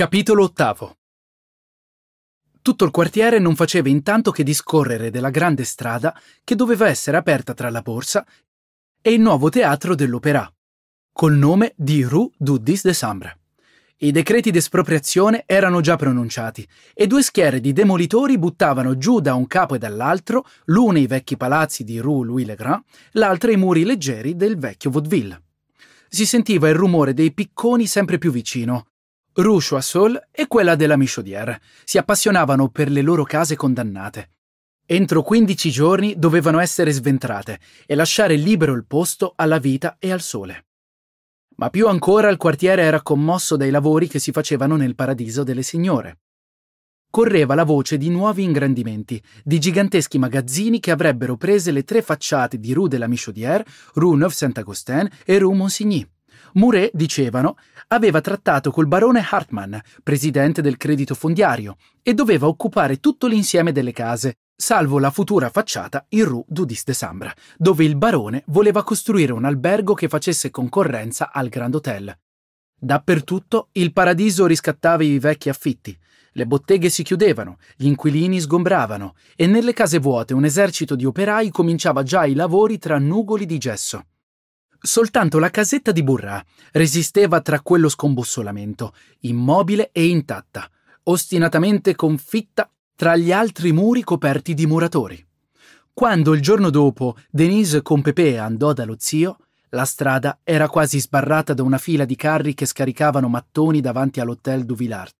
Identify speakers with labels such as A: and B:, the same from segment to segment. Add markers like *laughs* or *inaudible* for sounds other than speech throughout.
A: Capitolo ottavo Tutto il quartiere non faceva intanto che discorrere della grande strada che doveva essere aperta tra la borsa e il nuovo teatro dell'Opera, col nome di Rue du de Sambre. I decreti d'espropriazione erano già pronunciati e due schiere di demolitori buttavano giù da un capo e dall'altro, l'uno i vecchi palazzi di Rue Louis le Grand, l'altro i muri leggeri del vecchio Vaudeville. Si sentiva il rumore dei picconi sempre più vicino Rouge Assol e quella della Michaudière si appassionavano per le loro case condannate. Entro 15 giorni dovevano essere sventrate e lasciare libero il posto alla vita e al sole. Ma più ancora il quartiere era commosso dai lavori che si facevano nel paradiso delle signore. Correva la voce di nuovi ingrandimenti, di giganteschi magazzini che avrebbero prese le tre facciate di Rue de la Michaudière, Rue Neuve Saint-Augustin e Rue Monsigny. Mouret, dicevano, aveva trattato col barone Hartmann, presidente del credito fondiario, e doveva occupare tutto l'insieme delle case, salvo la futura facciata in Rue Dudis de Sambra, dove il barone voleva costruire un albergo che facesse concorrenza al Grand Hotel. Dappertutto il paradiso riscattava i vecchi affitti, le botteghe si chiudevano, gli inquilini sgombravano e nelle case vuote un esercito di operai cominciava già i lavori tra nugoli di gesso. Soltanto la casetta di Burrà resisteva tra quello scombussolamento, immobile e intatta, ostinatamente confitta tra gli altri muri coperti di muratori. Quando il giorno dopo Denise con Pepe andò dallo zio, la strada era quasi sbarrata da una fila di carri che scaricavano mattoni davanti all'hotel du Villard.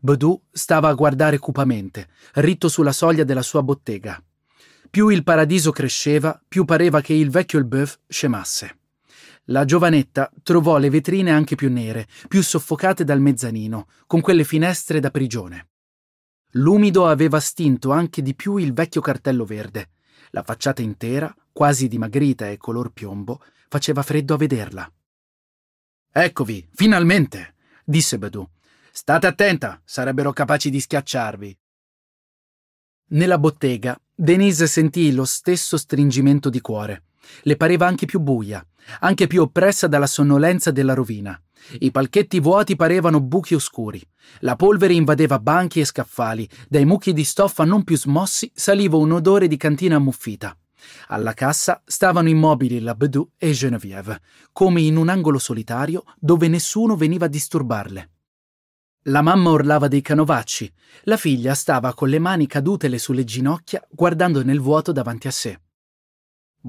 A: Bedou stava a guardare cupamente, ritto sulla soglia della sua bottega. Più il paradiso cresceva, più pareva che il vecchio Elbeuf scemasse. La giovanetta trovò le vetrine anche più nere, più soffocate dal mezzanino, con quelle finestre da prigione. L'umido aveva stinto anche di più il vecchio cartello verde. La facciata intera, quasi dimagrita e color piombo, faceva freddo a vederla. Eccovi, finalmente! disse Bedou. State attenta, sarebbero capaci di schiacciarvi. Nella bottega, Denise sentì lo stesso stringimento di cuore. Le pareva anche più buia, anche più oppressa dalla sonnolenza della rovina. I palchetti vuoti parevano buchi oscuri. La polvere invadeva banchi e scaffali. Dai mucchi di stoffa non più smossi saliva un odore di cantina ammuffita. Alla cassa stavano immobili la Labdou e Genevieve, come in un angolo solitario dove nessuno veniva a disturbarle. La mamma urlava dei canovacci, la figlia stava con le mani cadutele sulle ginocchia guardando nel vuoto davanti a sé.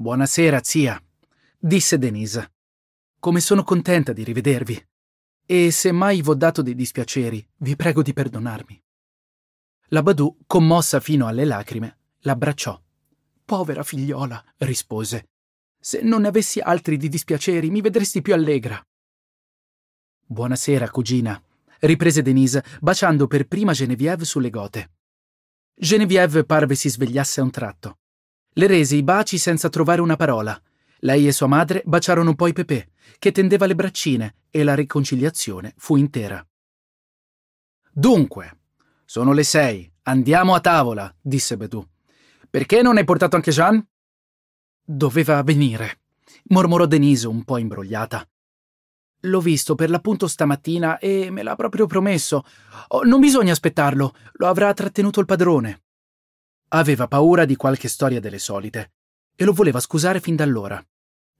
A: Buonasera, zia, disse Denise. Come sono contenta di rivedervi. E se mai v'ho dato dei dispiaceri, vi prego di perdonarmi. La Badù, commossa fino alle lacrime, l'abbracciò. Povera figliola, rispose. Se non ne avessi altri di dispiaceri, mi vedresti più allegra. Buonasera, cugina, riprese Denise, baciando per prima Genevieve sulle gote. Genevieve parve si svegliasse a un tratto. Le rese i baci senza trovare una parola. Lei e sua madre baciarono poi Pepè, che tendeva le braccine, e la riconciliazione fu intera. Dunque, sono le sei, andiamo a tavola, disse Bedù. Perché non hai portato anche Jean? Doveva venire, mormorò Denise un po' imbrogliata. L'ho visto per l'appunto stamattina e me l'ha proprio promesso. Oh, non bisogna aspettarlo, lo avrà trattenuto il padrone. Aveva paura di qualche storia delle solite e lo voleva scusare fin da allora.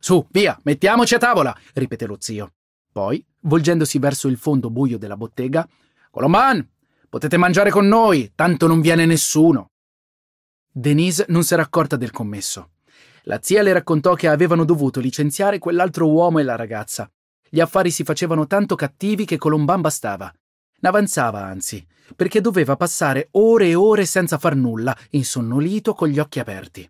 A: Su, via, mettiamoci a tavola, ripeté lo zio. Poi, volgendosi verso il fondo buio della bottega, Colomban, potete mangiare con noi, tanto non viene nessuno. Denise non s'era accorta del commesso. La zia le raccontò che avevano dovuto licenziare quell'altro uomo e la ragazza. Gli affari si facevano tanto cattivi che Colomban bastava. N'avanzava anzi, perché doveva passare ore e ore senza far nulla, insonnolito con gli occhi aperti.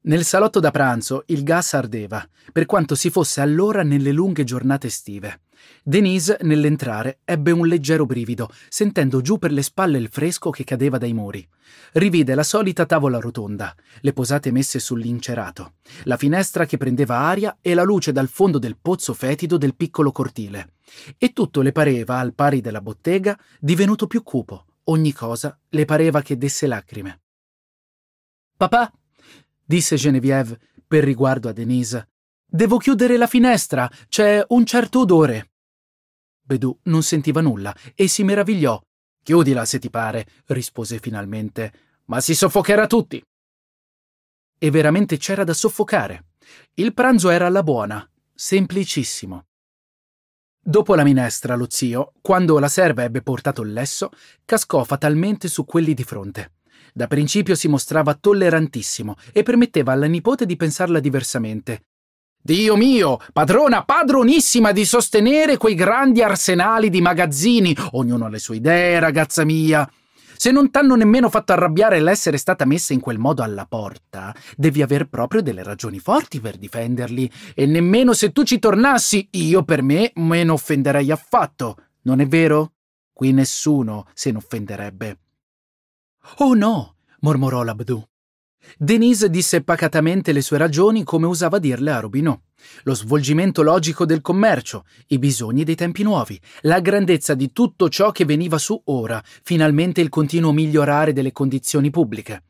A: Nel salotto da pranzo il gas ardeva, per quanto si fosse allora nelle lunghe giornate estive. Denise, nell'entrare, ebbe un leggero brivido, sentendo giù per le spalle il fresco che cadeva dai muri. Rivide la solita tavola rotonda, le posate messe sull'incerato, la finestra che prendeva aria e la luce dal fondo del pozzo fetido del piccolo cortile. E tutto le pareva, al pari della bottega, divenuto più cupo. Ogni cosa le pareva che desse lacrime. Papà, disse Genevieve per riguardo a Denise. Devo chiudere la finestra, c'è un certo odore. Bedou non sentiva nulla e si meravigliò. Chiudila se ti pare, rispose finalmente, ma si soffocherà tutti. E veramente c'era da soffocare. Il pranzo era alla buona, semplicissimo. Dopo la minestra, lo zio, quando la serva ebbe portato il lesso, cascò fatalmente su quelli di fronte. Da principio si mostrava tollerantissimo e permetteva alla nipote di pensarla diversamente. Dio mio, padrona padronissima di sostenere quei grandi arsenali di magazzini, ognuno ha le sue idee, ragazza mia. Se non t'hanno nemmeno fatto arrabbiare l'essere stata messa in quel modo alla porta, devi aver proprio delle ragioni forti per difenderli. E nemmeno se tu ci tornassi, io per me me ne offenderei affatto. Non è vero? Qui nessuno se ne offenderebbe. Oh no, mormorò l'Abdù. Denise disse pacatamente le sue ragioni come usava dirle a Rubinò. Lo svolgimento logico del commercio, i bisogni dei tempi nuovi, la grandezza di tutto ciò che veniva su ora, finalmente il continuo migliorare delle condizioni pubbliche.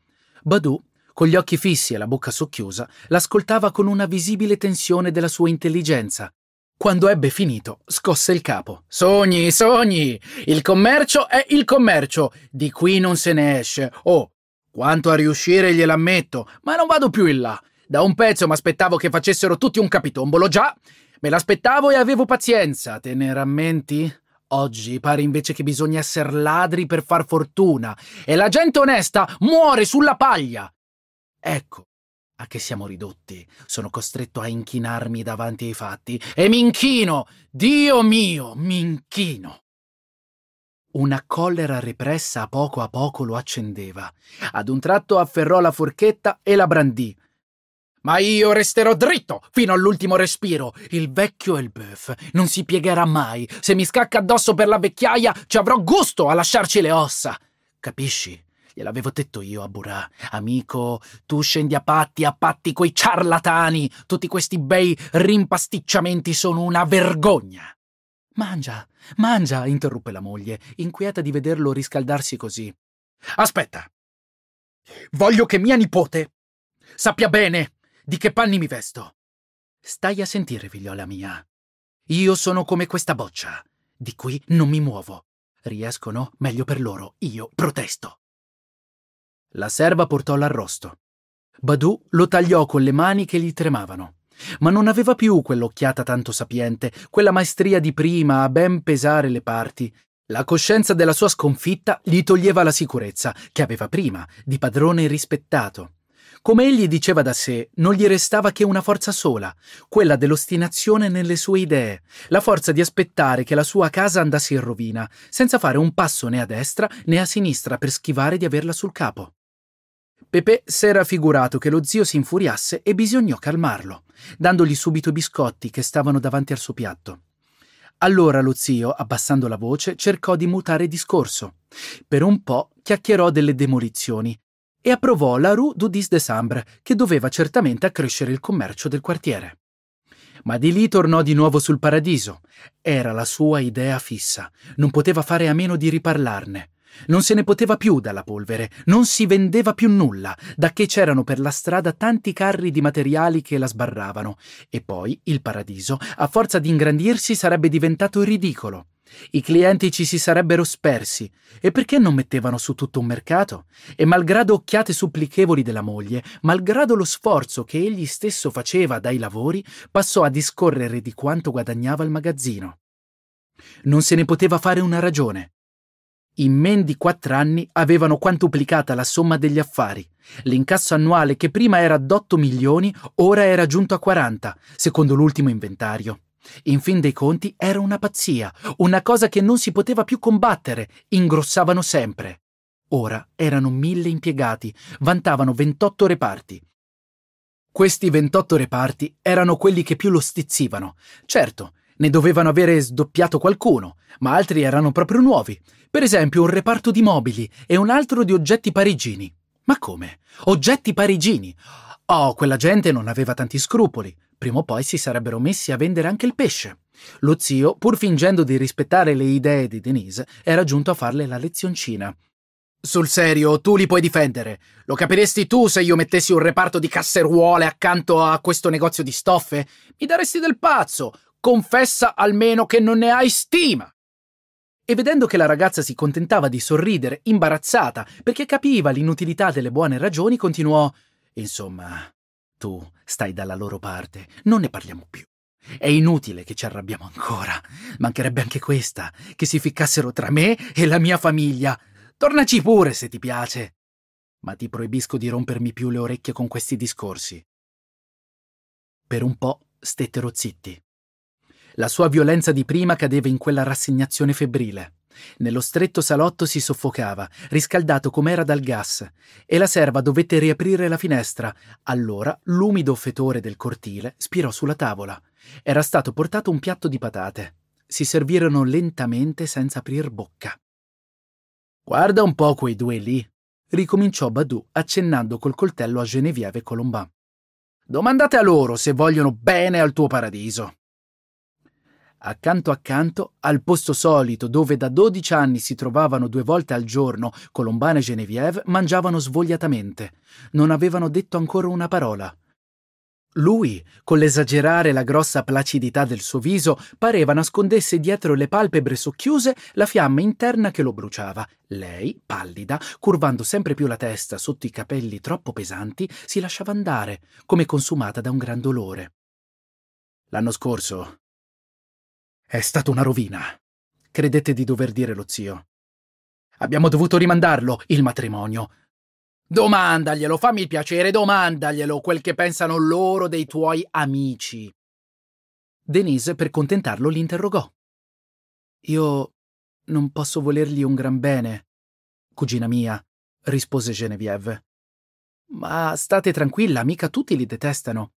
A: Badù, con gli occhi fissi e la bocca socchiusa, l'ascoltava con una visibile tensione della sua intelligenza, quando ebbe finito, scosse il capo. Sogni, sogni! Il commercio è il commercio, di qui non se ne esce. Oh, quanto a riuscire gliel'ammetto, ma non vado più in là. Da un pezzo mi aspettavo che facessero tutti un capitombolo, già. Me l'aspettavo e avevo pazienza, te ne rammenti? Oggi pare invece che bisogna essere ladri per far fortuna e la gente onesta muore sulla paglia. Ecco, a che siamo ridotti? Sono costretto a inchinarmi davanti ai fatti e mi inchino! Dio mio, mi inchino! Una collera repressa a poco a poco lo accendeva. Ad un tratto afferrò la forchetta e la brandì. Ma io resterò dritto fino all'ultimo respiro. Il vecchio Elbeuf non si piegherà mai. Se mi scacca addosso per la vecchiaia, ci avrò gusto a lasciarci le ossa. Capisci? Gliel'avevo detto io a Burà. Amico, tu scendi a patti, a patti coi ciarlatani. Tutti questi bei rimpasticciamenti sono una vergogna. Mangia, mangia, interruppe la moglie, inquieta di vederlo riscaldarsi così. Aspetta. Voglio che mia nipote sappia bene di che panni mi vesto. Stai a sentire, figliola mia. Io sono come questa boccia. Di qui non mi muovo. Riescono, meglio per loro. Io protesto. La serva portò l'arrosto. Badù lo tagliò con le mani che gli tremavano. Ma non aveva più quell'occhiata tanto sapiente, quella maestria di prima a ben pesare le parti. La coscienza della sua sconfitta gli toglieva la sicurezza che aveva prima, di padrone rispettato. Come egli diceva da sé, non gli restava che una forza sola, quella dell'ostinazione nelle sue idee, la forza di aspettare che la sua casa andasse in rovina, senza fare un passo né a destra né a sinistra per schivare di averla sul capo. Pepe s'era figurato che lo zio si infuriasse e bisognò calmarlo, dandogli subito i biscotti che stavano davanti al suo piatto. Allora lo zio, abbassando la voce, cercò di mutare discorso. Per un po' chiacchierò delle demolizioni e approvò la Rue du 10 décembre, che doveva certamente accrescere il commercio del quartiere. Ma di lì tornò di nuovo sul paradiso. Era la sua idea fissa, non poteva fare a meno di riparlarne. Non se ne poteva più dalla polvere, non si vendeva più nulla, da che c'erano per la strada tanti carri di materiali che la sbarravano, e poi il paradiso, a forza di ingrandirsi, sarebbe diventato ridicolo. I clienti ci si sarebbero spersi, e perché non mettevano su tutto un mercato? E malgrado occhiate supplichevoli della moglie, malgrado lo sforzo che egli stesso faceva dai lavori, passò a discorrere di quanto guadagnava il magazzino. Non se ne poteva fare una ragione in men di quattro anni avevano quantuplicata la somma degli affari. L'incasso annuale che prima era d'8 milioni ora era giunto a 40, secondo l'ultimo inventario. In fin dei conti era una pazzia, una cosa che non si poteva più combattere, ingrossavano sempre. Ora erano mille impiegati, vantavano 28 reparti. Questi 28 reparti erano quelli che più lo stizzivano. Certo, ne dovevano avere sdoppiato qualcuno, ma altri erano proprio nuovi. Per esempio un reparto di mobili e un altro di oggetti parigini. Ma come? Oggetti parigini? Oh, quella gente non aveva tanti scrupoli. Prima o poi si sarebbero messi a vendere anche il pesce. Lo zio, pur fingendo di rispettare le idee di Denise, era giunto a farle la lezioncina. Sul serio, tu li puoi difendere. Lo capiresti tu se io mettessi un reparto di casseruole accanto a questo negozio di stoffe? Mi daresti del pazzo confessa almeno che non ne hai stima. E vedendo che la ragazza si contentava di sorridere, imbarazzata, perché capiva l'inutilità delle buone ragioni, continuò Insomma, tu stai dalla loro parte, non ne parliamo più. È inutile che ci arrabbiamo ancora. Mancherebbe anche questa, che si ficcassero tra me e la mia famiglia. Tornaci pure se ti piace. Ma ti proibisco di rompermi più le orecchie con questi discorsi. Per un po' stettero zitti. La sua violenza di prima cadeva in quella rassegnazione febbrile. Nello stretto salotto si soffocava, riscaldato com'era dal gas, e la serva dovette riaprire la finestra. Allora l'umido fetore del cortile spirò sulla tavola. Era stato portato un piatto di patate. Si servirono lentamente senza aprir bocca. Guarda un po' quei due lì, ricominciò Badù accennando col coltello a Genevieve e Colombà. Domandate a loro se vogliono bene al tuo paradiso accanto accanto al posto solito dove da 12 anni si trovavano due volte al giorno Colombana e Genevieve mangiavano svogliatamente. Non avevano detto ancora una parola. Lui, con l'esagerare la grossa placidità del suo viso, pareva nascondesse dietro le palpebre socchiuse la fiamma interna che lo bruciava. Lei, pallida, curvando sempre più la testa sotto i capelli troppo pesanti, si lasciava andare, come consumata da un gran dolore. L'anno scorso, è stata una rovina, credette di dover dire lo zio. Abbiamo dovuto rimandarlo, il matrimonio. Domandaglielo, fammi il piacere, domandaglielo quel che pensano loro dei tuoi amici. Denise, per contentarlo, l'interrogò. Io non posso volergli un gran bene, cugina mia, rispose Genevieve. Ma state tranquilla, mica tutti li detestano.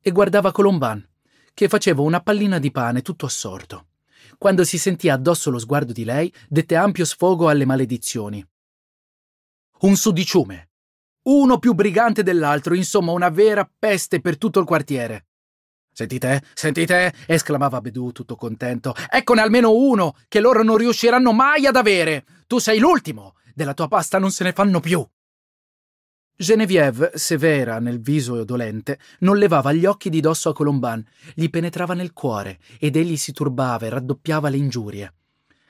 A: E guardava Colomban che faceva una pallina di pane tutto assorto. Quando si sentì addosso lo sguardo di lei, dette ampio sfogo alle maledizioni. Un sudiciume! Uno più brigante dell'altro, insomma una vera peste per tutto il quartiere. Sentite, sentite, esclamava Bedù tutto contento. Eccone almeno uno che loro non riusciranno mai ad avere. Tu sei l'ultimo. Della tua pasta non se ne fanno più. Genevieve, severa nel viso dolente, non levava gli occhi di dosso a Colomban, gli penetrava nel cuore ed egli si turbava e raddoppiava le ingiurie.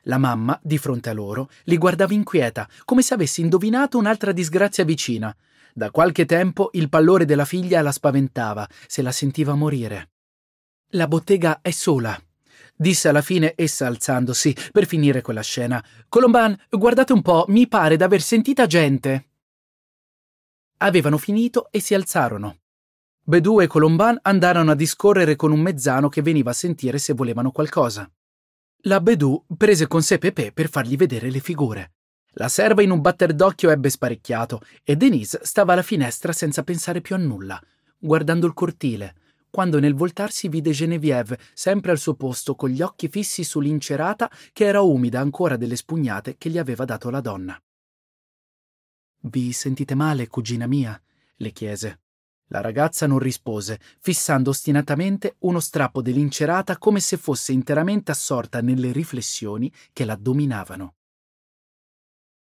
A: La mamma, di fronte a loro, li guardava inquieta, come se avesse indovinato un'altra disgrazia vicina. Da qualche tempo il pallore della figlia la spaventava, se la sentiva morire. La bottega è sola, disse alla fine essa alzandosi per finire quella scena. Colomban, guardate un po', mi pare d'aver sentita gente avevano finito e si alzarono. Bedou e Colomban andarono a discorrere con un mezzano che veniva a sentire se volevano qualcosa. La Bedou prese con sé Pepe per fargli vedere le figure. La serva in un batter d'occhio ebbe sparecchiato e Denise stava alla finestra senza pensare più a nulla, guardando il cortile, quando nel voltarsi vide Genevieve sempre al suo posto, con gli occhi fissi sull'incerata che era umida ancora delle spugnate che gli aveva dato la donna. Vi sentite male, cugina mia? le chiese. La ragazza non rispose, fissando ostinatamente uno strappo dell'incerata come se fosse interamente assorta nelle riflessioni che la dominavano.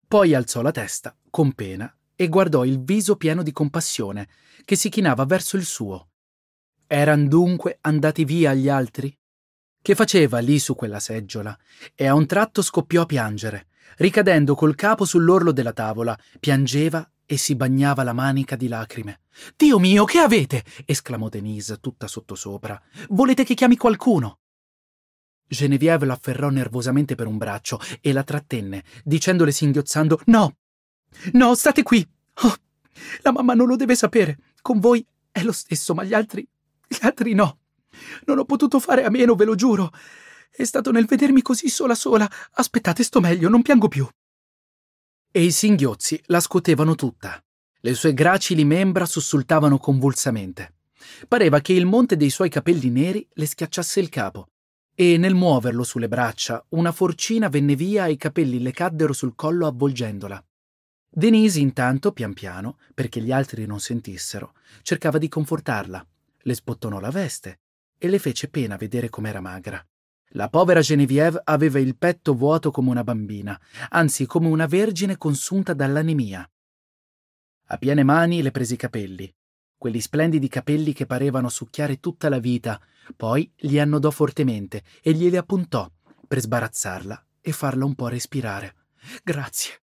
A: Poi alzò la testa, con pena, e guardò il viso pieno di compassione, che si chinava verso il suo. Eran dunque andati via gli altri? Che faceva lì su quella seggiola? E a un tratto scoppiò a piangere. Ricadendo col capo sull'orlo della tavola, piangeva e si bagnava la manica di lacrime. Dio mio, che avete? esclamò Denise, tutta sottosopra. Volete che chiami qualcuno? Genevieve l'afferrò nervosamente per un braccio e la trattenne, dicendole singhiozzando No! No, state qui! Oh, la mamma non lo deve sapere. Con voi è lo stesso, ma gli altri. gli altri no. Non ho potuto fare a meno, ve lo giuro. È stato nel vedermi così sola sola. Aspettate, sto meglio, non piango più. E i singhiozzi la scuotevano tutta. Le sue gracili membra sussultavano convulsamente. Pareva che il monte dei suoi capelli neri le schiacciasse il capo. E nel muoverlo sulle braccia, una forcina venne via e i capelli le caddero sul collo avvolgendola. Denise intanto, pian piano, perché gli altri non sentissero, cercava di confortarla. Le spottonò la veste e le fece pena vedere com'era magra. La povera Genevieve aveva il petto vuoto come una bambina, anzi come una vergine consunta dall'anemia. A piene mani le prese i capelli, quegli splendidi capelli che parevano succhiare tutta la vita, poi li annodò fortemente e glieli appuntò per sbarazzarla e farla un po' respirare. Grazie,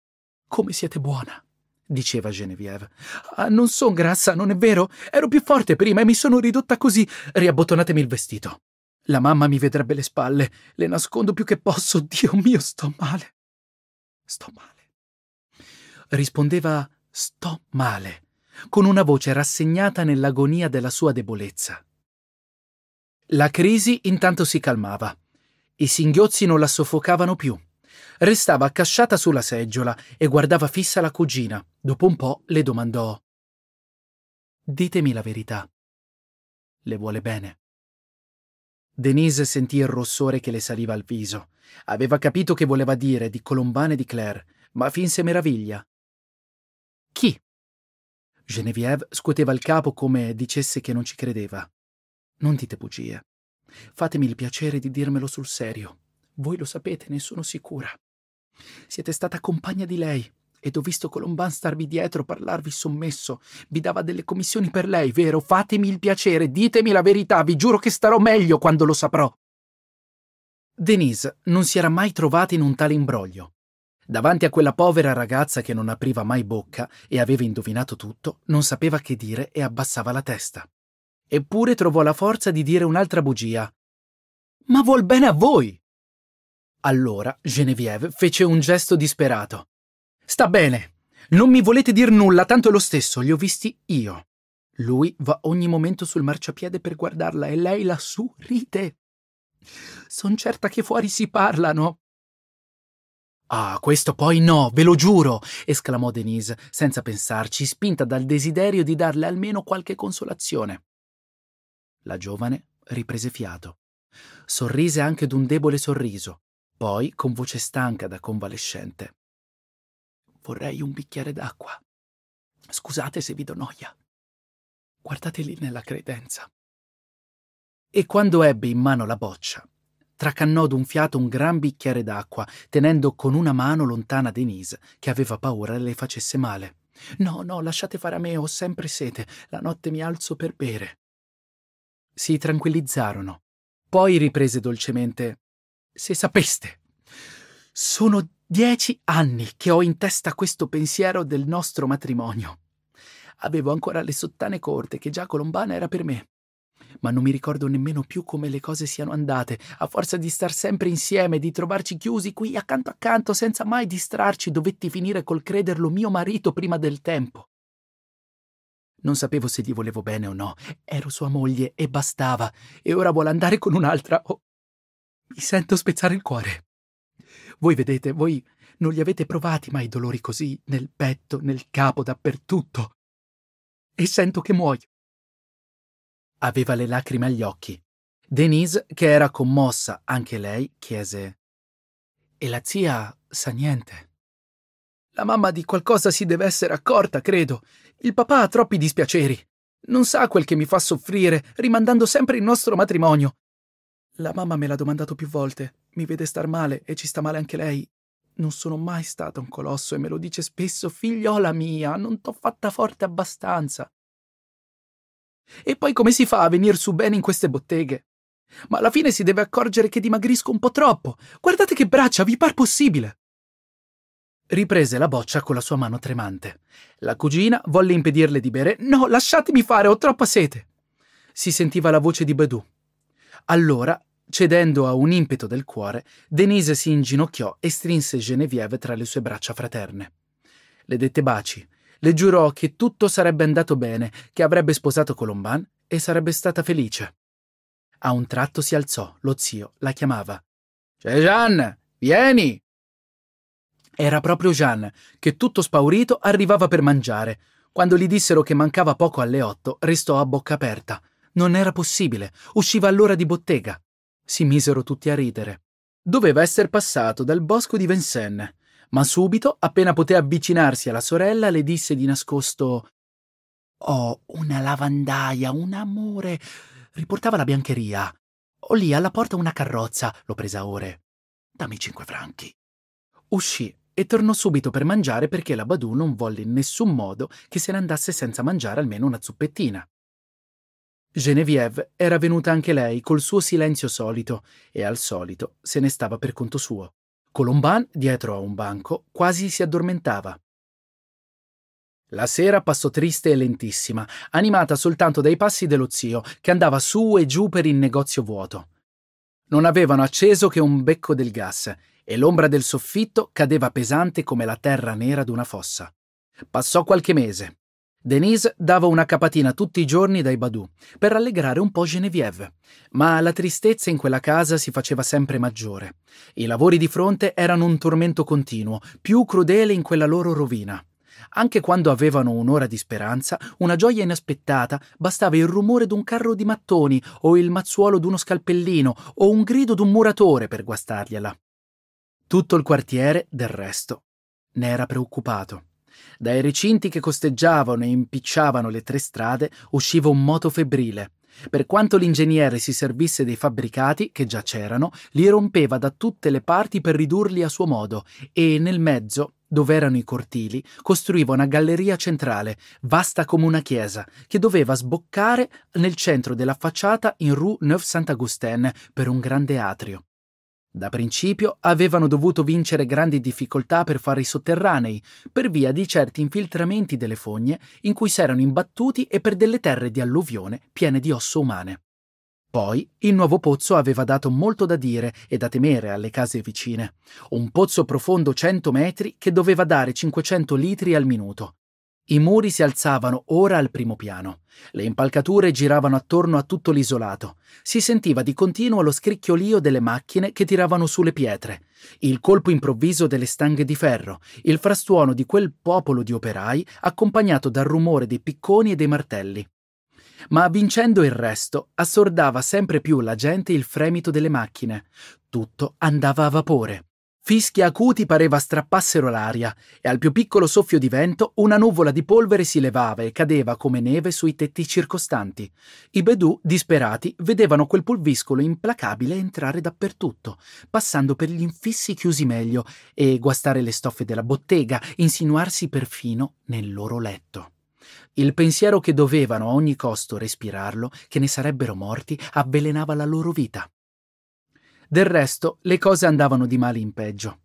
A: come siete buona, diceva Genevieve. Ah, non son grassa, non è vero? Ero più forte prima e mi sono ridotta così. Riabbottonatemi il vestito. La mamma mi vedrebbe le spalle. Le nascondo più che posso. *laughs* Dio mio, sto male. Sto male. Rispondeva sto male, con una voce rassegnata nell'agonia della sua debolezza. La crisi intanto si calmava. I singhiozzi non la soffocavano più. Restava accasciata sulla seggiola e guardava fissa la cugina. Dopo un po' le domandò Ditemi la verità. Le vuole bene. Denise sentì il rossore che le saliva al viso. Aveva capito che voleva dire di Colombane di Claire, ma finse meraviglia. Chi? Geneviève scuoteva il capo come dicesse che non ci credeva. Non dite bugie. Fatemi il piacere di dirmelo sul serio. Voi lo sapete, ne sono sicura. Siete stata compagna di lei, ed ho visto Colomban starvi dietro, parlarvi sommesso. Vi dava delle commissioni per lei, vero? Fatemi il piacere, ditemi la verità, vi giuro che starò meglio quando lo saprò. Denise non si era mai trovata in un tale imbroglio. Davanti a quella povera ragazza che non apriva mai bocca e aveva indovinato tutto, non sapeva che dire e abbassava la testa. Eppure trovò la forza di dire un'altra bugia. Ma vuol bene a voi! Allora Genevieve fece un gesto disperato. Sta bene. Non mi volete dir nulla, tanto è lo stesso, li ho visti io. Lui va ogni momento sul marciapiede per guardarla e lei lassù ride. Son certa che fuori si parlano. Ah, questo poi no, ve lo giuro! esclamò Denise, senza pensarci, spinta dal desiderio di darle almeno qualche consolazione. La giovane riprese fiato. Sorrise anche d'un debole sorriso, poi con voce stanca da convalescente. Vorrei un bicchiere d'acqua. Scusate se vi do noia. Guardate lì nella credenza. E quando ebbe in mano la boccia, tracannò d'un fiato un gran bicchiere d'acqua, tenendo con una mano lontana Denise, che aveva paura le facesse male. No, no, lasciate fare a me, ho sempre sete. La notte mi alzo per bere. Si tranquillizzarono. Poi riprese dolcemente. Se sapeste. Sono Dieci anni che ho in testa questo pensiero del nostro matrimonio. Avevo ancora le sottane corte che già Colombana era per me. Ma non mi ricordo nemmeno più come le cose siano andate, a forza di star sempre insieme, di trovarci chiusi qui accanto accanto senza mai distrarci, dovetti finire col crederlo mio marito prima del tempo. Non sapevo se gli volevo bene o no, ero sua moglie e bastava, e ora vuole andare con un'altra. Oh, mi sento spezzare il cuore. Voi vedete, voi non li avete provati mai dolori così, nel petto, nel capo, dappertutto. E sento che muoio. Aveva le lacrime agli occhi. Denise, che era commossa anche lei, chiese: E la zia sa niente. La mamma di qualcosa si deve essere accorta, credo. Il papà ha troppi dispiaceri. Non sa quel che mi fa soffrire, rimandando sempre il nostro matrimonio. La mamma me l'ha domandato più volte. Mi vede star male e ci sta male anche lei. Non sono mai stata un colosso e me lo dice spesso, figliola mia, non t'ho fatta forte abbastanza. E poi come si fa a venir su bene in queste botteghe? Ma alla fine si deve accorgere che dimagrisco un po' troppo. Guardate che braccia, vi par possibile? Riprese la boccia con la sua mano tremante. La cugina volle impedirle di bere. No, lasciatemi fare, ho troppa sete. Si sentiva la voce di Bedù. Allora Cedendo a un impeto del cuore, Denise si inginocchiò e strinse Genevieve tra le sue braccia fraterne. Le dette baci, le giurò che tutto sarebbe andato bene, che avrebbe sposato Colomban e sarebbe stata felice. A un tratto si alzò, lo zio la chiamava. C'è Jeanne, vieni! Era proprio Jeanne, che tutto spaurito arrivava per mangiare. Quando gli dissero che mancava poco alle otto, restò a bocca aperta. Non era possibile, usciva all'ora di bottega si misero tutti a ridere. Doveva essere passato dal bosco di Vincennes, ma subito, appena poté avvicinarsi alla sorella, le disse di nascosto Oh, una lavandaia, un amore. Riportava la biancheria. Ho lì alla porta una carrozza, l'ho presa ore. Dammi cinque franchi. Uscì e tornò subito per mangiare perché la Badù non volle in nessun modo che se ne andasse senza mangiare almeno una zuppettina. Genevieve era venuta anche lei col suo silenzio solito e al solito se ne stava per conto suo. Colomban, dietro a un banco, quasi si addormentava. La sera passò triste e lentissima, animata soltanto dai passi dello zio, che andava su e giù per il negozio vuoto. Non avevano acceso che un becco del gas, e l'ombra del soffitto cadeva pesante come la terra nera d'una fossa. Passò qualche mese, Denise dava una capatina tutti i giorni dai Badù per rallegrare un po' Geneviève, ma la tristezza in quella casa si faceva sempre maggiore. I lavori di fronte erano un tormento continuo, più crudele in quella loro rovina. Anche quando avevano un'ora di speranza, una gioia inaspettata, bastava il rumore d'un carro di mattoni o il mazzuolo d'uno scalpellino o un grido d'un muratore per guastargliela. Tutto il quartiere, del resto, ne era preoccupato. Dai recinti che costeggiavano e impicciavano le tre strade usciva un moto febbrile. Per quanto l'ingegnere si servisse dei fabbricati, che già c'erano, li rompeva da tutte le parti per ridurli a suo modo e nel mezzo, dove erano i cortili, costruiva una galleria centrale, vasta come una chiesa, che doveva sboccare nel centro della facciata in Rue Neuve Saint-Augustin per un grande atrio. Da principio avevano dovuto vincere grandi difficoltà per fare i sotterranei, per via di certi infiltramenti delle fogne in cui s'erano imbattuti e per delle terre di alluvione piene di osso umane. Poi il nuovo pozzo aveva dato molto da dire e da temere alle case vicine. Un pozzo profondo 100 metri che doveva dare 500 litri al minuto. I muri si alzavano ora al primo piano, le impalcature giravano attorno a tutto l'isolato, si sentiva di continuo lo scricchiolio delle macchine che tiravano su le pietre, il colpo improvviso delle stanghe di ferro, il frastuono di quel popolo di operai accompagnato dal rumore dei picconi e dei martelli. Ma vincendo il resto, assordava sempre più la gente il fremito delle macchine. Tutto andava a vapore. Fischi acuti pareva strappassero l'aria e al più piccolo soffio di vento una nuvola di polvere si levava e cadeva come neve sui tetti circostanti. I Bedù, disperati, vedevano quel pulviscolo implacabile entrare dappertutto, passando per gli infissi chiusi meglio e guastare le stoffe della bottega, insinuarsi perfino nel loro letto. Il pensiero che dovevano a ogni costo respirarlo, che ne sarebbero morti, avvelenava la loro vita. Del resto, le cose andavano di male in peggio.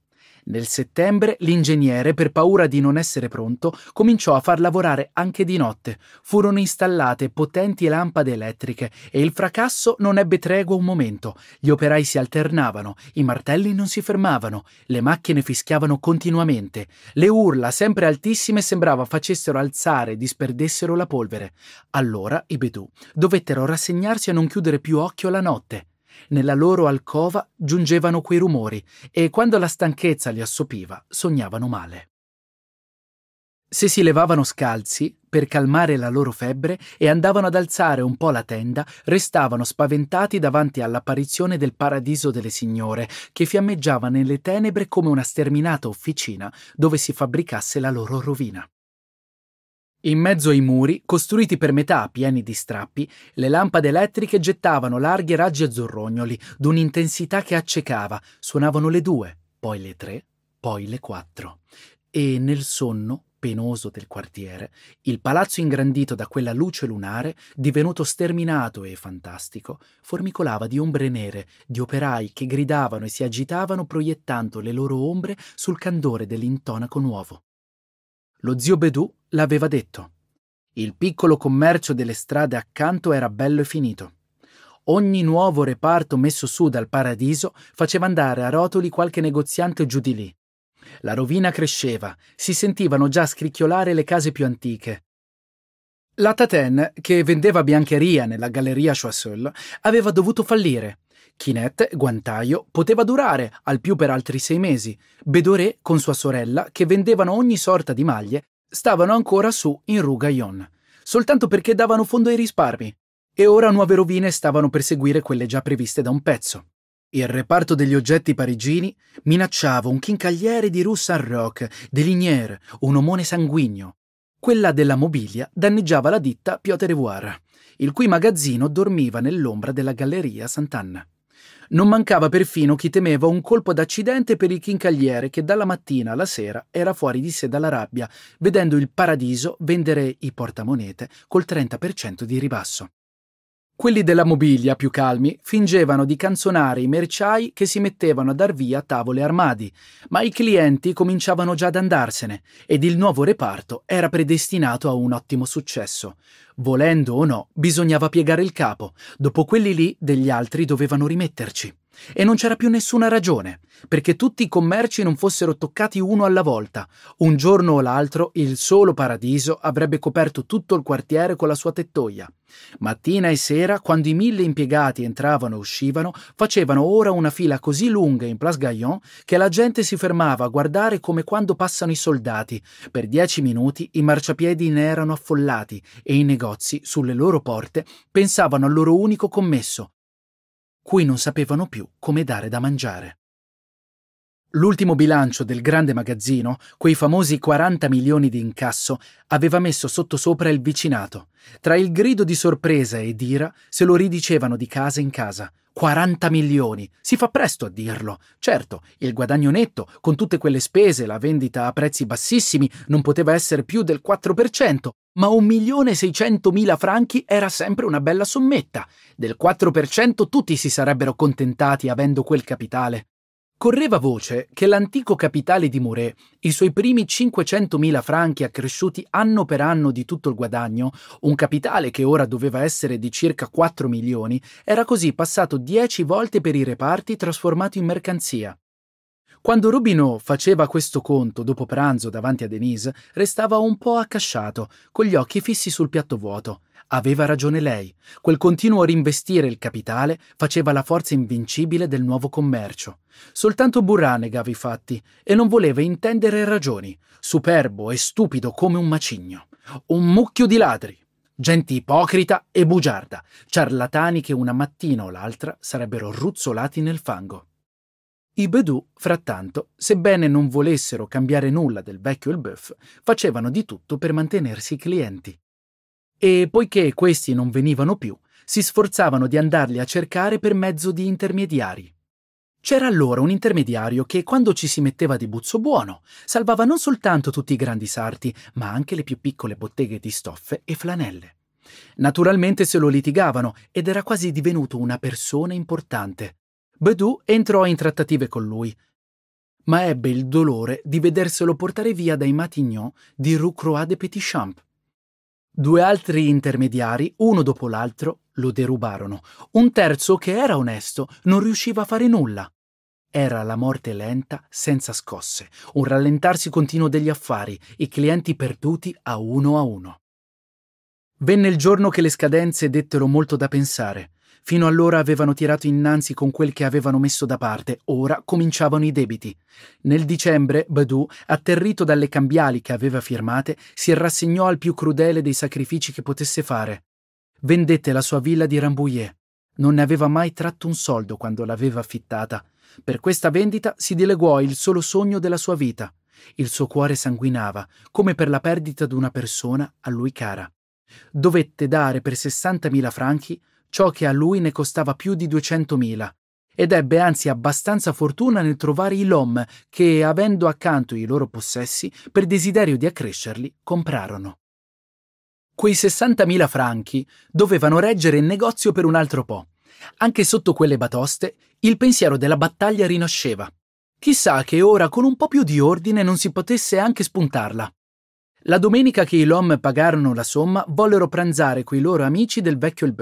A: Nel settembre l'ingegnere, per paura di non essere pronto, cominciò a far lavorare anche di notte. Furono installate potenti lampade elettriche e il fracasso non ebbe tregua un momento. Gli operai si alternavano, i martelli non si fermavano, le macchine fischiavano continuamente. Le urla, sempre altissime, sembrava facessero alzare e disperdessero la polvere. Allora i Bedù dovettero rassegnarsi a non chiudere più occhio la notte. Nella loro alcova giungevano quei rumori e quando la stanchezza li assopiva sognavano male. Se si levavano scalzi, per calmare la loro febbre, e andavano ad alzare un po' la tenda, restavano spaventati davanti all'apparizione del paradiso delle signore, che fiammeggiava nelle tenebre come una sterminata officina dove si fabbricasse la loro rovina. In mezzo ai muri, costruiti per metà pieni di strappi, le lampade elettriche gettavano larghi raggi azzurrognoli d'un'intensità che accecava. Suonavano le due, poi le tre, poi le quattro. E nel sonno penoso del quartiere, il palazzo ingrandito da quella luce lunare, divenuto sterminato e fantastico, formicolava di ombre nere, di operai che gridavano e si agitavano proiettando le loro ombre sul candore dell'intonaco nuovo. Lo zio Bedù l'aveva detto. Il piccolo commercio delle strade accanto era bello e finito. Ogni nuovo reparto messo su dal paradiso faceva andare a rotoli qualche negoziante giù di lì. La rovina cresceva, si sentivano già scricchiolare le case più antiche. La Taten, che vendeva biancheria nella galleria Choiseul, aveva dovuto fallire Chinette, guantaio, poteva durare al più per altri sei mesi. Bedoré con sua sorella, che vendevano ogni sorta di maglie, stavano ancora su in Rue Gaillon, soltanto perché davano fondo ai risparmi. E ora nuove rovine stavano per seguire quelle già previste da un pezzo. Il reparto degli oggetti parigini minacciava un chincagliere di Rue Saint-Roch, Delinière, un omone sanguigno. Quella della mobilia danneggiava la ditta Piotr Voir, il cui magazzino dormiva nell'ombra della Galleria Sant'Anna. Non mancava perfino chi temeva un colpo d'accidente per il chincagliere che dalla mattina alla sera era fuori di sé dalla rabbia, vedendo il paradiso vendere i portamonete col 30% di ribasso. Quelli della mobilia, più calmi, fingevano di canzonare i merciai che si mettevano a dar via tavole armadi, ma i clienti cominciavano già ad andarsene ed il nuovo reparto era predestinato a un ottimo successo. Volendo o no, bisognava piegare il capo, dopo quelli lì degli altri dovevano rimetterci. E non c'era più nessuna ragione, perché tutti i commerci non fossero toccati uno alla volta. Un giorno o l'altro il solo paradiso avrebbe coperto tutto il quartiere con la sua tettoia. Mattina e sera, quando i mille impiegati entravano e uscivano, facevano ora una fila così lunga in Place Gaillon che la gente si fermava a guardare come quando passano i soldati. Per dieci minuti i marciapiedi ne erano affollati e i negozi, sulle loro porte, pensavano al loro unico commesso, cui non sapevano più come dare da mangiare. L'ultimo bilancio del grande magazzino, quei famosi 40 milioni di incasso, aveva messo sottosopra il vicinato. Tra il grido di sorpresa e d'ira se lo ridicevano di casa in casa. 40 milioni. Si fa presto a dirlo. Certo, il guadagno netto, con tutte quelle spese, la vendita a prezzi bassissimi, non poteva essere più del 4%, ma 1.600.000 franchi era sempre una bella sommetta. Del 4% tutti si sarebbero contentati avendo quel capitale. Correva voce che l'antico capitale di Muré, i suoi primi 500.000 franchi accresciuti anno per anno di tutto il guadagno, un capitale che ora doveva essere di circa 4 milioni, era così passato 10 volte per i reparti trasformato in mercanzia. Quando Rubino faceva questo conto dopo pranzo davanti a Denise, restava un po' accasciato, con gli occhi fissi sul piatto vuoto. Aveva ragione lei. Quel continuo rinvestire il capitale faceva la forza invincibile del nuovo commercio. Soltanto Burrà negava i fatti e non voleva intendere ragioni, superbo e stupido come un macigno. Un mucchio di ladri. Gente ipocrita e bugiarda, ciarlatani che una mattina o l'altra sarebbero ruzzolati nel fango. I Bedou, frattanto, sebbene non volessero cambiare nulla del vecchio El Boeuf, facevano di tutto per mantenersi clienti e poiché questi non venivano più, si sforzavano di andarli a cercare per mezzo di intermediari. C'era allora un intermediario che, quando ci si metteva di buzzo buono, salvava non soltanto tutti i grandi sarti, ma anche le più piccole botteghe di stoffe e flanelle. Naturalmente se lo litigavano ed era quasi divenuto una persona importante. Bedou entrò in trattative con lui, ma ebbe il dolore di vederselo portare via dai Matignon di Rue Croix de Petitchamp, Due altri intermediari, uno dopo l'altro, lo derubarono. Un terzo, che era onesto, non riusciva a fare nulla. Era la morte lenta, senza scosse, un rallentarsi continuo degli affari, i clienti perduti a uno a uno. Venne il giorno che le scadenze dettero molto da pensare. Fino allora avevano tirato innanzi con quel che avevano messo da parte, ora cominciavano i debiti. Nel dicembre, Badu, atterrito dalle cambiali che aveva firmate, si rassegnò al più crudele dei sacrifici che potesse fare. Vendette la sua villa di Rambouillet. Non ne aveva mai tratto un soldo quando l'aveva affittata. Per questa vendita si dileguò il solo sogno della sua vita. Il suo cuore sanguinava, come per la perdita di una persona a lui cara. Dovette dare per 60.000 franchi ciò che a lui ne costava più di 200.000, ed ebbe anzi abbastanza fortuna nel trovare i Lom che, avendo accanto i loro possessi, per desiderio di accrescerli, comprarono. Quei 60.000 franchi dovevano reggere il negozio per un altro po'. Anche sotto quelle batoste il pensiero della battaglia rinasceva. Chissà che ora con un po' più di ordine non si potesse anche spuntarla. La domenica che i Lom pagarono la somma, vollero pranzare coi loro amici del vecchio il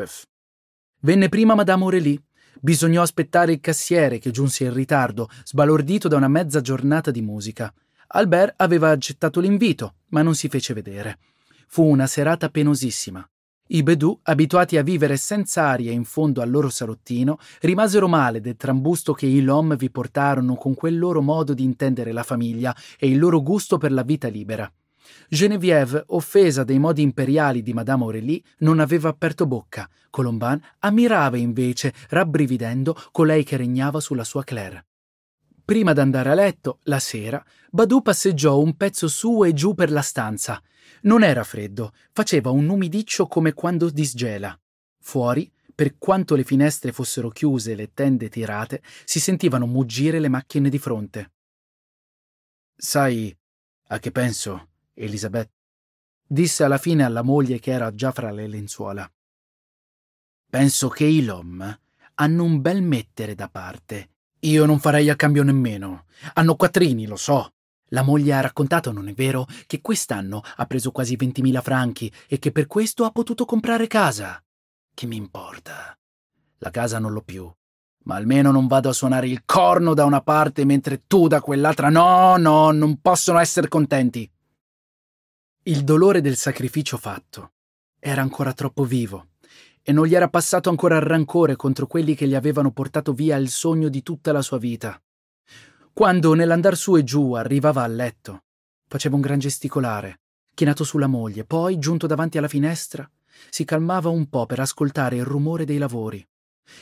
A: Venne prima Madame Aurélie. Bisognò aspettare il cassiere, che giunse in ritardo, sbalordito da una mezza giornata di musica. Albert aveva accettato l'invito, ma non si fece vedere. Fu una serata penosissima. I Bedou, abituati a vivere senza aria in fondo al loro salottino, rimasero male del trambusto che i Lom vi portarono con quel loro modo di intendere la famiglia e il loro gusto per la vita libera. Genevieve, offesa dei modi imperiali di Madame Aurélie, non aveva aperto bocca. Colomban ammirava invece, rabbrividendo, colei che regnava sulla sua Claire. Prima d'andare a letto, la sera, Badou passeggiò un pezzo su e giù per la stanza. Non era freddo, faceva un umidiccio come quando disgela. Fuori, per quanto le finestre fossero chiuse e le tende tirate, si sentivano muggire le macchine di fronte. Sai a che penso? Elisabeth, disse alla fine alla moglie che era già fra le lenzuola. Penso che i Lom hanno un bel mettere da parte. Io non farei a cambio nemmeno. Hanno quattrini, lo so. La moglie ha raccontato, non è vero, che quest'anno ha preso quasi 20.000 franchi e che per questo ha potuto comprare casa. Che mi importa? La casa non l'ho più. Ma almeno non vado a suonare il corno da una parte mentre tu da quell'altra. No, no, non possono essere contenti. Il dolore del sacrificio fatto era ancora troppo vivo e non gli era passato ancora il rancore contro quelli che gli avevano portato via il sogno di tutta la sua vita. Quando nell'andar su e giù arrivava al letto, faceva un gran gesticolare, chinato sulla moglie, poi, giunto davanti alla finestra, si calmava un po' per ascoltare il rumore dei lavori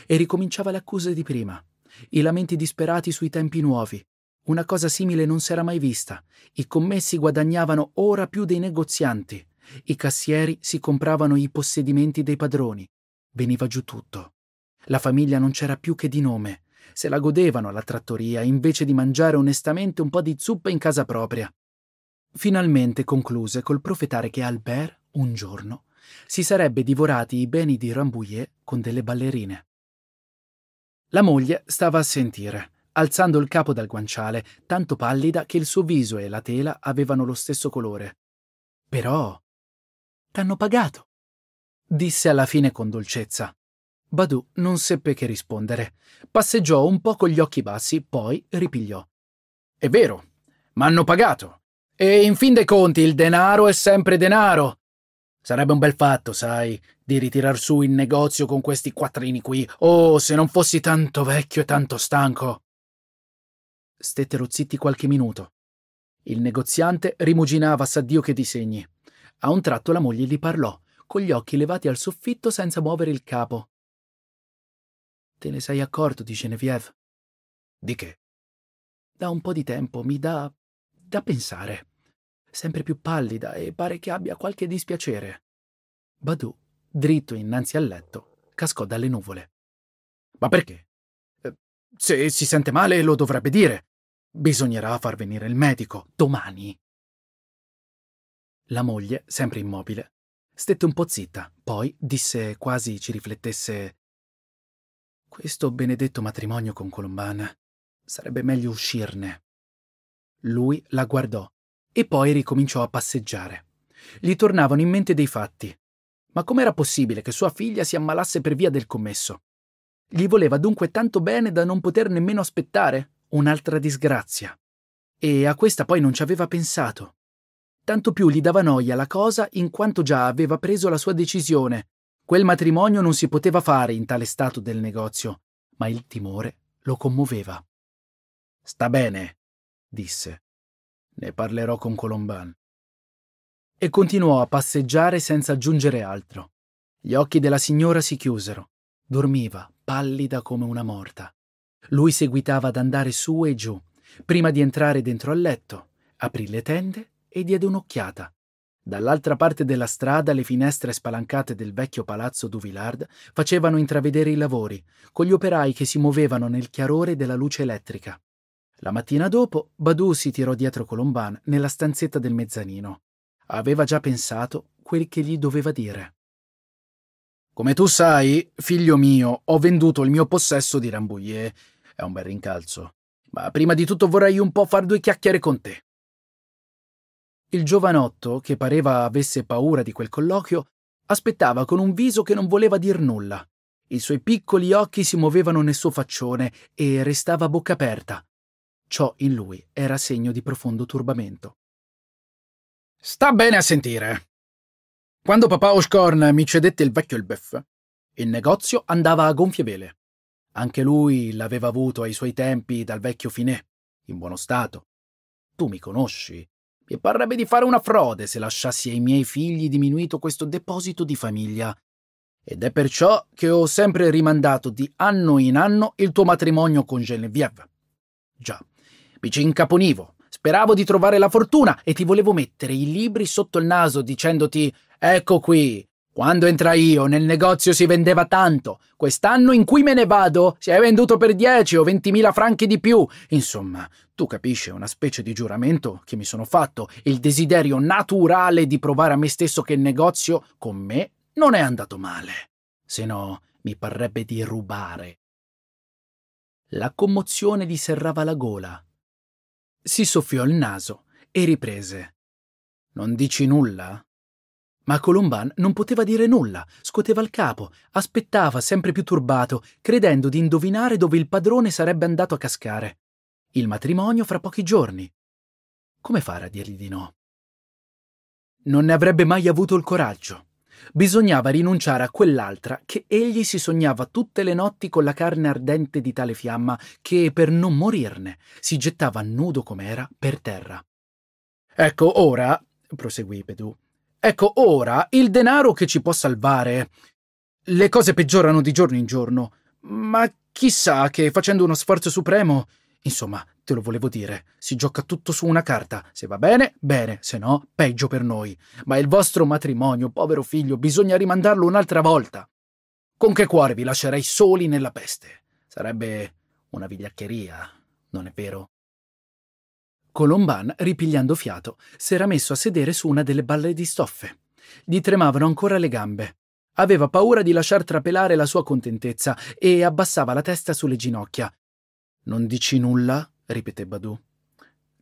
A: e ricominciava le accuse di prima, i lamenti disperati sui tempi nuovi, una cosa simile non s'era mai vista. I commessi guadagnavano ora più dei negozianti. I cassieri si compravano i possedimenti dei padroni. Veniva giù tutto. La famiglia non c'era più che di nome. Se la godevano alla trattoria invece di mangiare onestamente un po' di zuppa in casa propria. Finalmente concluse col profetare che Albert, un giorno, si sarebbe divorati i beni di Rambouillet con delle ballerine. La moglie stava a sentire alzando il capo dal guanciale, tanto pallida che il suo viso e la tela avevano lo stesso colore. Però... T'hanno pagato, disse alla fine con dolcezza. Badu non seppe che rispondere. Passeggiò un po' con gli occhi bassi, poi ripigliò. È vero, m'hanno pagato. E in fin dei conti il denaro è sempre denaro. Sarebbe un bel fatto, sai, di ritirar su il negozio con questi quattrini qui. Oh, se non fossi tanto vecchio e tanto stanco. Stettero zitti qualche minuto. Il negoziante rimuginava sa Dio che disegni. A un tratto la moglie gli parlò, con gli occhi levati al soffitto senza muovere il capo. Te ne sei accorto di Genevieve? Di che? Da un po' di tempo mi dà da pensare. Sempre più pallida e pare che abbia qualche dispiacere. Badu, dritto innanzi al letto, cascò dalle nuvole. Ma perché? Eh, se si sente male lo dovrebbe dire. Bisognerà far venire il medico, domani. La moglie, sempre immobile, stette un po' zitta, poi disse quasi ci riflettesse Questo benedetto matrimonio con Colombana sarebbe meglio uscirne. Lui la guardò e poi ricominciò a passeggiare. Gli tornavano in mente dei fatti. Ma com'era possibile che sua figlia si ammalasse per via del commesso? Gli voleva dunque tanto bene da non poter nemmeno aspettare? un'altra disgrazia. E a questa poi non ci aveva pensato. Tanto più gli dava noia la cosa in quanto già aveva preso la sua decisione. Quel matrimonio non si poteva fare in tale stato del negozio, ma il timore lo commuoveva. Sta bene, disse. Ne parlerò con Colomban. E continuò a passeggiare senza aggiungere altro. Gli occhi della signora si chiusero. Dormiva, pallida come una morta. Lui seguitava ad andare su e giù. Prima di entrare dentro al letto, aprì le tende e diede un'occhiata. Dall'altra parte della strada le finestre spalancate del vecchio palazzo Duvillard facevano intravedere i lavori, con gli operai che si muovevano nel chiarore della luce elettrica. La mattina dopo, Badu si tirò dietro Colomban nella stanzetta del mezzanino. Aveva già pensato quel che gli doveva dire. Come tu sai, figlio mio, ho venduto il mio possesso di Rambouillet è un bel rincalzo. Ma prima di tutto vorrei un po' far due chiacchiere con te. Il giovanotto, che pareva avesse paura di quel colloquio, aspettava con un viso che non voleva dir nulla. I suoi piccoli occhi si muovevano nel suo faccione e restava a bocca aperta. Ciò in lui era segno di profondo turbamento. Sta bene a sentire. Quando papà Oshkorn mi cedette il vecchio il beff, il negozio andava a gonfie vele. Anche lui l'aveva avuto ai suoi tempi dal vecchio Finè, in buono stato. Tu mi conosci. Mi parrebbe di fare una frode se lasciassi ai miei figli diminuito questo deposito di famiglia. Ed è perciò che ho sempre rimandato di anno in anno il tuo matrimonio con Genevieve. Già, mi ci incaponivo, speravo di trovare la fortuna e ti volevo mettere i libri sotto il naso dicendoti Ecco qui, quando entrai io nel negozio si vendeva tanto. Quest'anno in cui me ne vado si è venduto per 10 o 20.000 franchi di più. Insomma, tu capisci, una specie di giuramento che mi sono fatto, il desiderio naturale di provare a me stesso che il negozio con me non è andato male. Se no, mi parrebbe di rubare. La commozione gli serrava la gola. Si soffiò il naso e riprese. Non dici nulla? Ma Colomban non poteva dire nulla, scuoteva il capo, aspettava sempre più turbato, credendo di indovinare dove il padrone sarebbe andato a cascare. Il matrimonio fra pochi giorni. Come fare a dirgli di no? Non ne avrebbe mai avuto il coraggio. Bisognava rinunciare a quell'altra che egli si sognava tutte le notti con la carne ardente di tale fiamma che, per non morirne, si gettava nudo com'era per terra. Ecco, ora, proseguì Pedù, Ecco, ora il denaro che ci può salvare. Le cose peggiorano di giorno in giorno, ma chissà che facendo uno sforzo supremo. Insomma, te lo volevo dire, si gioca tutto su una carta. Se va bene, bene, se no, peggio per noi. Ma il vostro matrimonio, povero figlio, bisogna rimandarlo un'altra volta. Con che cuore vi lascerei soli nella peste? Sarebbe una vigliaccheria, non è vero? Colomban, ripigliando fiato, s'era messo a sedere su una delle balle di stoffe. Gli tremavano ancora le gambe. Aveva paura di lasciar trapelare la sua contentezza e abbassava la testa sulle ginocchia. Non dici nulla? ripeté Badù.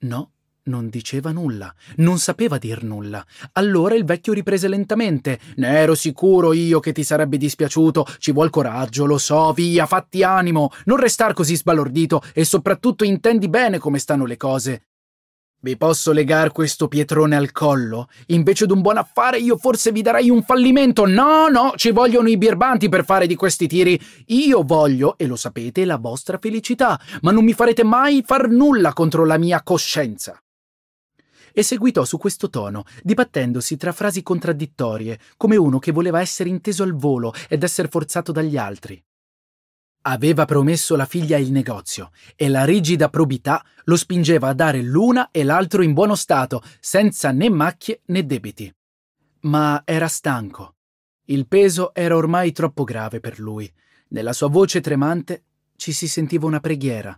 A: No, non diceva nulla, non sapeva dir nulla. Allora il vecchio riprese lentamente. Ne ero sicuro io che ti sarebbe dispiaciuto. Ci vuol coraggio, lo so, via, fatti animo. Non restar così sbalordito e soprattutto intendi bene come stanno le cose. Vi posso legar questo pietrone al collo? Invece d'un buon affare io forse vi darei un fallimento. No, no, ci vogliono i birbanti per fare di questi tiri. Io voglio, e lo sapete, la vostra felicità, ma non mi farete mai far nulla contro la mia coscienza. E seguitò su questo tono, dibattendosi tra frasi contraddittorie, come uno che voleva essere inteso al volo ed essere forzato dagli altri. Aveva promesso la figlia il negozio e la rigida probità lo spingeva a dare l'una e l'altro in buono stato, senza né macchie né debiti. Ma era stanco. Il peso era ormai troppo grave per lui. Nella sua voce tremante ci si sentiva una preghiera.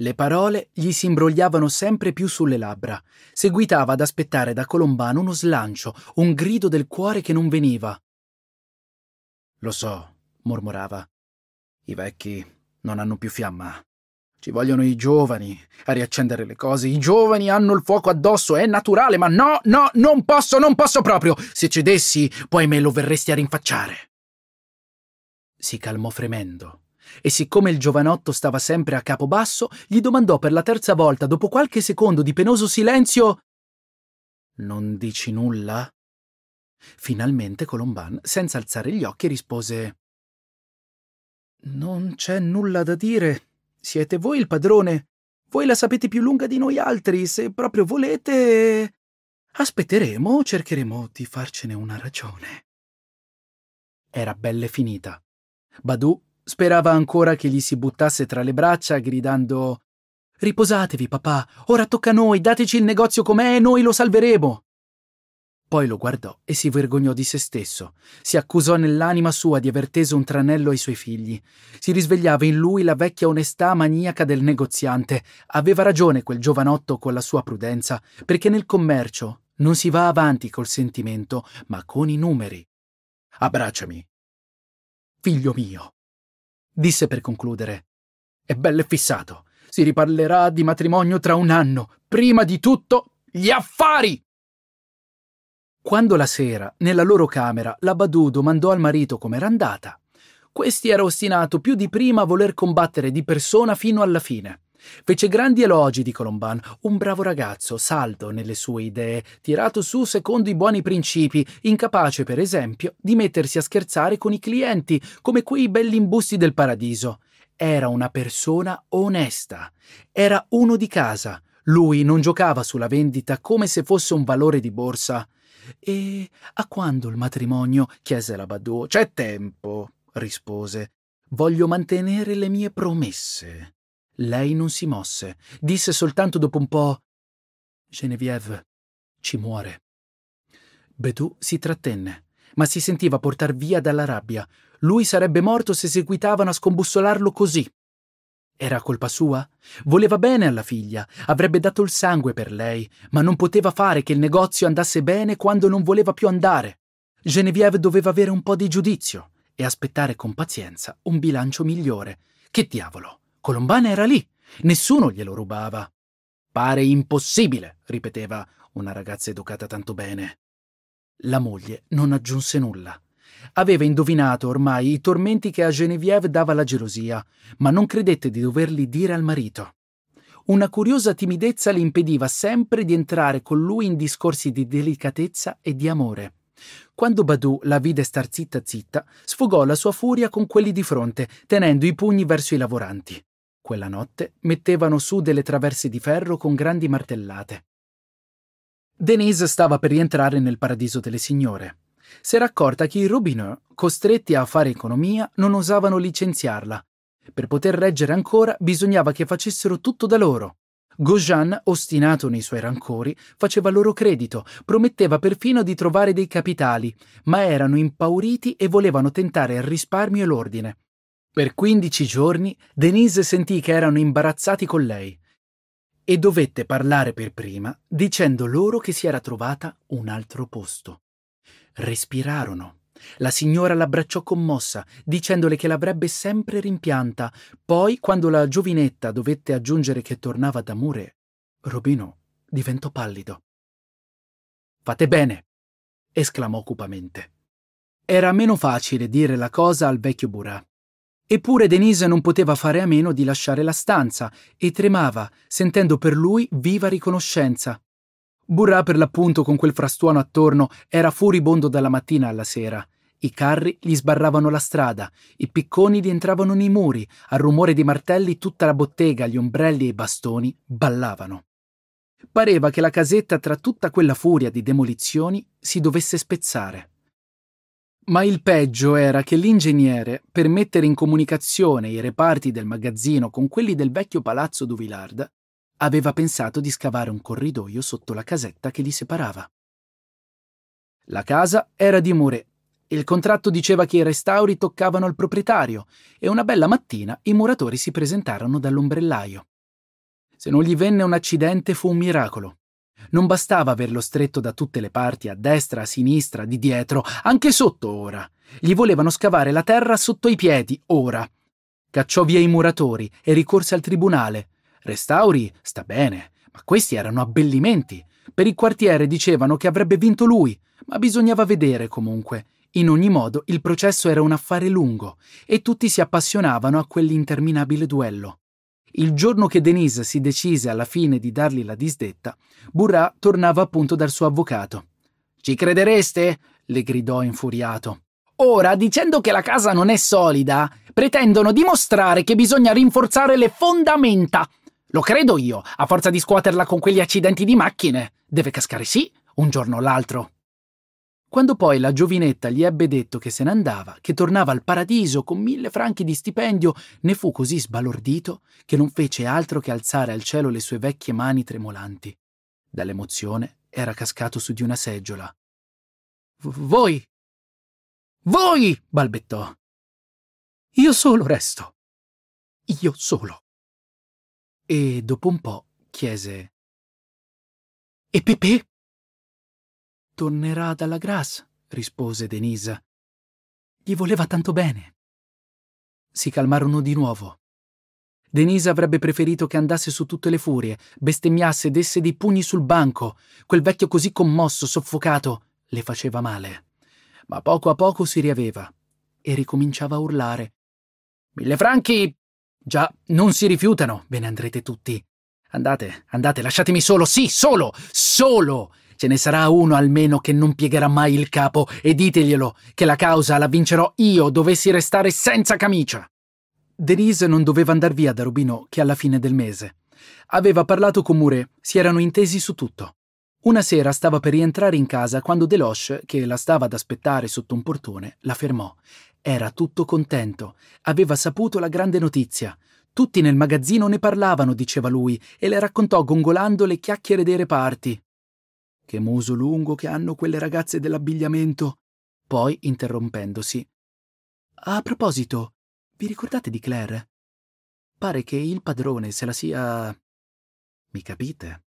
A: Le parole gli si imbrogliavano sempre più sulle labbra. Seguitava ad aspettare da Colombano uno slancio, un grido del cuore che non veniva. Lo so, mormorava. I vecchi non hanno più fiamma. Ci vogliono i giovani a riaccendere le cose. I giovani hanno il fuoco addosso, è naturale, ma no, no, non posso, non posso proprio. Se cedessi, poi me lo verresti a rinfacciare. Si calmò fremendo e siccome il giovanotto stava sempre a capo basso, gli domandò per la terza volta, dopo qualche secondo di penoso silenzio Non dici nulla? Finalmente Colomban, senza alzare gli occhi, rispose non c'è nulla da dire. Siete voi il padrone. Voi la sapete più lunga di noi altri. Se proprio volete... Aspetteremo, cercheremo di farcene una ragione. Era belle finita. Badù sperava ancora che gli si buttasse tra le braccia gridando Riposatevi, papà, ora tocca a noi, dateci il negozio com'è e noi lo salveremo. Poi lo guardò e si vergognò di se stesso. Si accusò nell'anima sua di aver teso un tranello ai suoi figli. Si risvegliava in lui la vecchia onestà maniaca del negoziante. Aveva ragione quel giovanotto con la sua prudenza, perché nel commercio non si va avanti col sentimento, ma con i numeri. Abbracciami. Figlio mio, disse per concludere. È bello fissato. Si riparlerà di matrimonio tra un anno. Prima di tutto, gli affari! Quando la sera, nella loro camera, la Badù domandò al marito com'era andata, questi era ostinato più di prima a voler combattere di persona fino alla fine. Fece grandi elogi di Colomban, un bravo ragazzo, saldo nelle sue idee, tirato su secondo i buoni principi, incapace, per esempio, di mettersi a scherzare con i clienti, come quei bellimbusti del paradiso. Era una persona onesta. Era uno di casa. Lui non giocava sulla vendita come se fosse un valore di borsa. E a quando il matrimonio? chiese la Badù. C'è tempo, rispose. Voglio mantenere le mie promesse. Lei non si mosse. Disse soltanto dopo un po: Genevieve ci muore. Bedou si trattenne, ma si sentiva portar via dalla rabbia. Lui sarebbe morto se seguitavano a scombussolarlo così. Era colpa sua? Voleva bene alla figlia, avrebbe dato il sangue per lei, ma non poteva fare che il negozio andasse bene quando non voleva più andare. Genevieve doveva avere un po' di giudizio e aspettare con pazienza un bilancio migliore. Che diavolo! Colombana era lì, nessuno glielo rubava. Pare impossibile, ripeteva, una ragazza educata tanto bene. La moglie non aggiunse nulla. Aveva indovinato ormai i tormenti che a Genevieve dava la gelosia, ma non credette di doverli dire al marito. Una curiosa timidezza le impediva sempre di entrare con lui in discorsi di delicatezza e di amore. Quando Badou la vide star zitta zitta, sfogò la sua furia con quelli di fronte, tenendo i pugni verso i lavoranti. Quella notte mettevano su delle traverse di ferro con grandi martellate. Denise stava per rientrare nel paradiso delle signore si era accorta che i Robineux, costretti a fare economia, non osavano licenziarla. Per poter reggere ancora bisognava che facessero tutto da loro. Gojan, ostinato nei suoi rancori, faceva loro credito, prometteva perfino di trovare dei capitali, ma erano impauriti e volevano tentare il risparmio e l'ordine. Per quindici giorni Denise sentì che erano imbarazzati con lei e dovette parlare per prima dicendo loro che si era trovata un altro posto. Respirarono. La signora l'abbracciò commossa, dicendole che l'avrebbe sempre rimpianta. Poi, quando la giovinetta dovette aggiungere che tornava d'amore, Robino diventò pallido. Fate bene! esclamò cupamente. Era meno facile dire la cosa al vecchio Burà. Eppure Denise non poteva fare a meno di lasciare la stanza e tremava, sentendo per lui viva riconoscenza. Burrà per l'appunto con quel frastuono attorno era furibondo dalla mattina alla sera. I carri gli sbarravano la strada, i picconi gli entravano nei muri, al rumore di martelli tutta la bottega, gli ombrelli e i bastoni ballavano. Pareva che la casetta tra tutta quella furia di demolizioni si dovesse spezzare. Ma il peggio era che l'ingegnere, per mettere in comunicazione i reparti del magazzino con quelli del vecchio palazzo Duvillard, aveva pensato di scavare un corridoio sotto la casetta che li separava. La casa era di Muré. Il contratto diceva che i restauri toccavano al proprietario e una bella mattina i muratori si presentarono dall'ombrellaio. Se non gli venne un accidente fu un miracolo. Non bastava averlo stretto da tutte le parti, a destra, a sinistra, di dietro, anche sotto ora. Gli volevano scavare la terra sotto i piedi, ora. Cacciò via i muratori e ricorse al tribunale, Restauri sta bene, ma questi erano abbellimenti. Per il quartiere dicevano che avrebbe vinto lui, ma bisognava vedere comunque. In ogni modo, il processo era un affare lungo e tutti si appassionavano a quell'interminabile duello. Il giorno che Denise si decise alla fine di dargli la disdetta, Burrà tornava appunto dal suo avvocato. Ci credereste? le gridò infuriato. Ora, dicendo che la casa non è solida, pretendono dimostrare che bisogna rinforzare le fondamenta lo credo io, a forza di scuoterla con quegli accidenti di macchine. Deve cascare sì, un giorno o l'altro. Quando poi la giovinetta gli ebbe detto che se ne andava, che tornava al paradiso con mille franchi di stipendio, ne fu così sbalordito che non fece altro che alzare al cielo le sue vecchie mani tremolanti. Dall'emozione era cascato su di una seggiola. Voi! Voi! balbettò. Io solo resto. Io solo e dopo un po' chiese E Pepe? Tornerà dalla Grasse, rispose Denisa. Gli voleva tanto bene. Si calmarono di nuovo. Denisa avrebbe preferito che andasse su tutte le furie, bestemmiasse, desse dei pugni sul banco. Quel vecchio così commosso, soffocato, le faceva male. Ma poco a poco si riaveva e ricominciava a urlare. Mille franchi! Già, non si rifiutano, ve ne andrete tutti. Andate, andate, lasciatemi solo, sì, solo, solo! Ce ne sarà uno almeno che non piegherà mai il capo e diteglielo che la causa la vincerò io dovessi restare senza camicia. Denise non doveva andare via da Rubino che alla fine del mese. Aveva parlato con Mure, si erano intesi su tutto. Una sera stava per rientrare in casa quando Deloche, che la stava ad aspettare sotto un portone, la fermò era tutto contento, aveva saputo la grande notizia. Tutti nel magazzino ne parlavano, diceva lui, e le raccontò gongolando le chiacchiere dei reparti. Che muso lungo che hanno quelle ragazze dell'abbigliamento. Poi, interrompendosi. A proposito, vi ricordate di Claire? Pare che il padrone se la sia... Mi capite?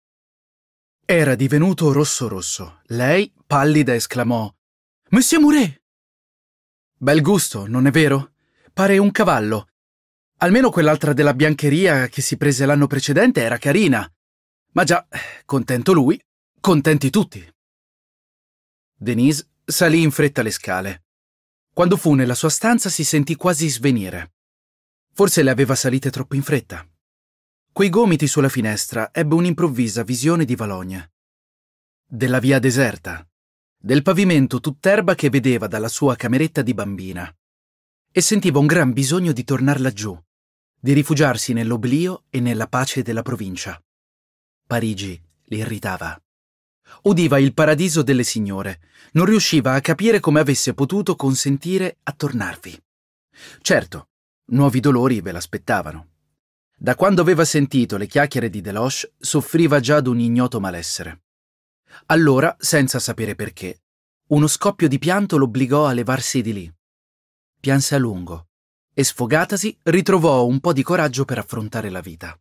A: Era divenuto rosso rosso. Lei, pallida, esclamò. Monsieur Mouret! Bel gusto, non è vero? Pare un cavallo. Almeno quell'altra della biancheria che si prese l'anno precedente era carina. Ma già, contento lui, contenti tutti. Denise salì in fretta le scale. Quando fu nella sua stanza si sentì quasi svenire. Forse le aveva salite troppo in fretta. Quei gomiti sulla finestra ebbe un'improvvisa visione di Valogna. Della via deserta, del pavimento tutt'erba che vedeva dalla sua cameretta di bambina. E sentiva un gran bisogno di tornar laggiù, di rifugiarsi nell'oblio e nella pace della provincia. Parigi l'irritava. Udiva il paradiso delle signore, non riusciva a capire come avesse potuto consentire a tornarvi. Certo, nuovi dolori ve l'aspettavano. Da quando aveva sentito le chiacchiere di Deloche, soffriva già d'un ignoto malessere. Allora, senza sapere perché, uno scoppio di pianto l'obbligò a levarsi di lì. Pianse a lungo e sfogatasi ritrovò un po' di coraggio per affrontare la vita.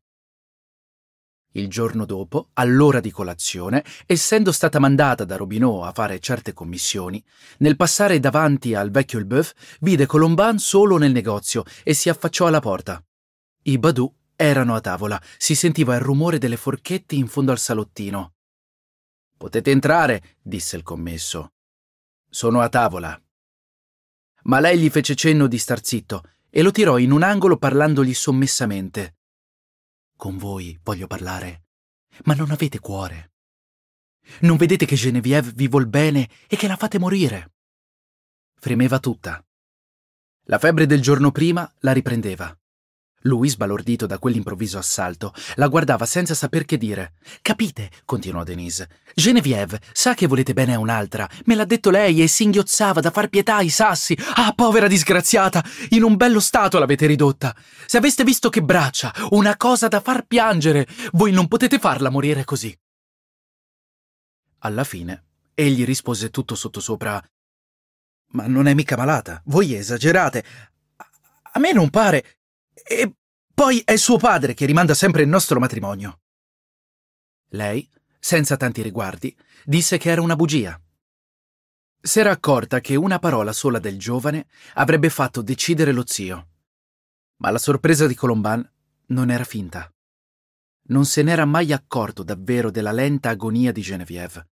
A: Il giorno dopo, all'ora di colazione, essendo stata mandata da Robinò a fare certe commissioni, nel passare davanti al vecchio Elbeuf vide Colomban solo nel negozio e si affacciò alla porta. I Badou erano a tavola, si sentiva il rumore delle forchette in fondo al salottino. Potete entrare, disse il commesso. Sono a tavola. Ma lei gli fece cenno di star zitto e lo tirò in un angolo parlandogli sommessamente. Con voi voglio parlare, ma non avete cuore. Non vedete che Genevieve vi vuol bene e che la fate morire? Fremeva tutta. La febbre del giorno prima la riprendeva. Lui, sbalordito da quell'improvviso assalto, la guardava senza saper che dire. Capite, continuò Denise. Genevieve sa che volete bene a un'altra. Me l'ha detto lei e singhiozzava da far pietà ai sassi. Ah, povera disgraziata! In un bello stato l'avete ridotta. Se aveste visto che braccia, una cosa da far piangere. Voi non potete farla morire così. Alla fine, egli rispose tutto sottosopra. Ma non è mica malata. Voi esagerate. A me non pare. E poi è suo padre che rimanda sempre il nostro matrimonio. Lei, senza tanti riguardi, disse che era una bugia. S'era accorta che una parola sola del giovane avrebbe fatto decidere lo zio. Ma la sorpresa di Colomban non era finta. Non se n'era mai accorto davvero della lenta agonia di Genevieve.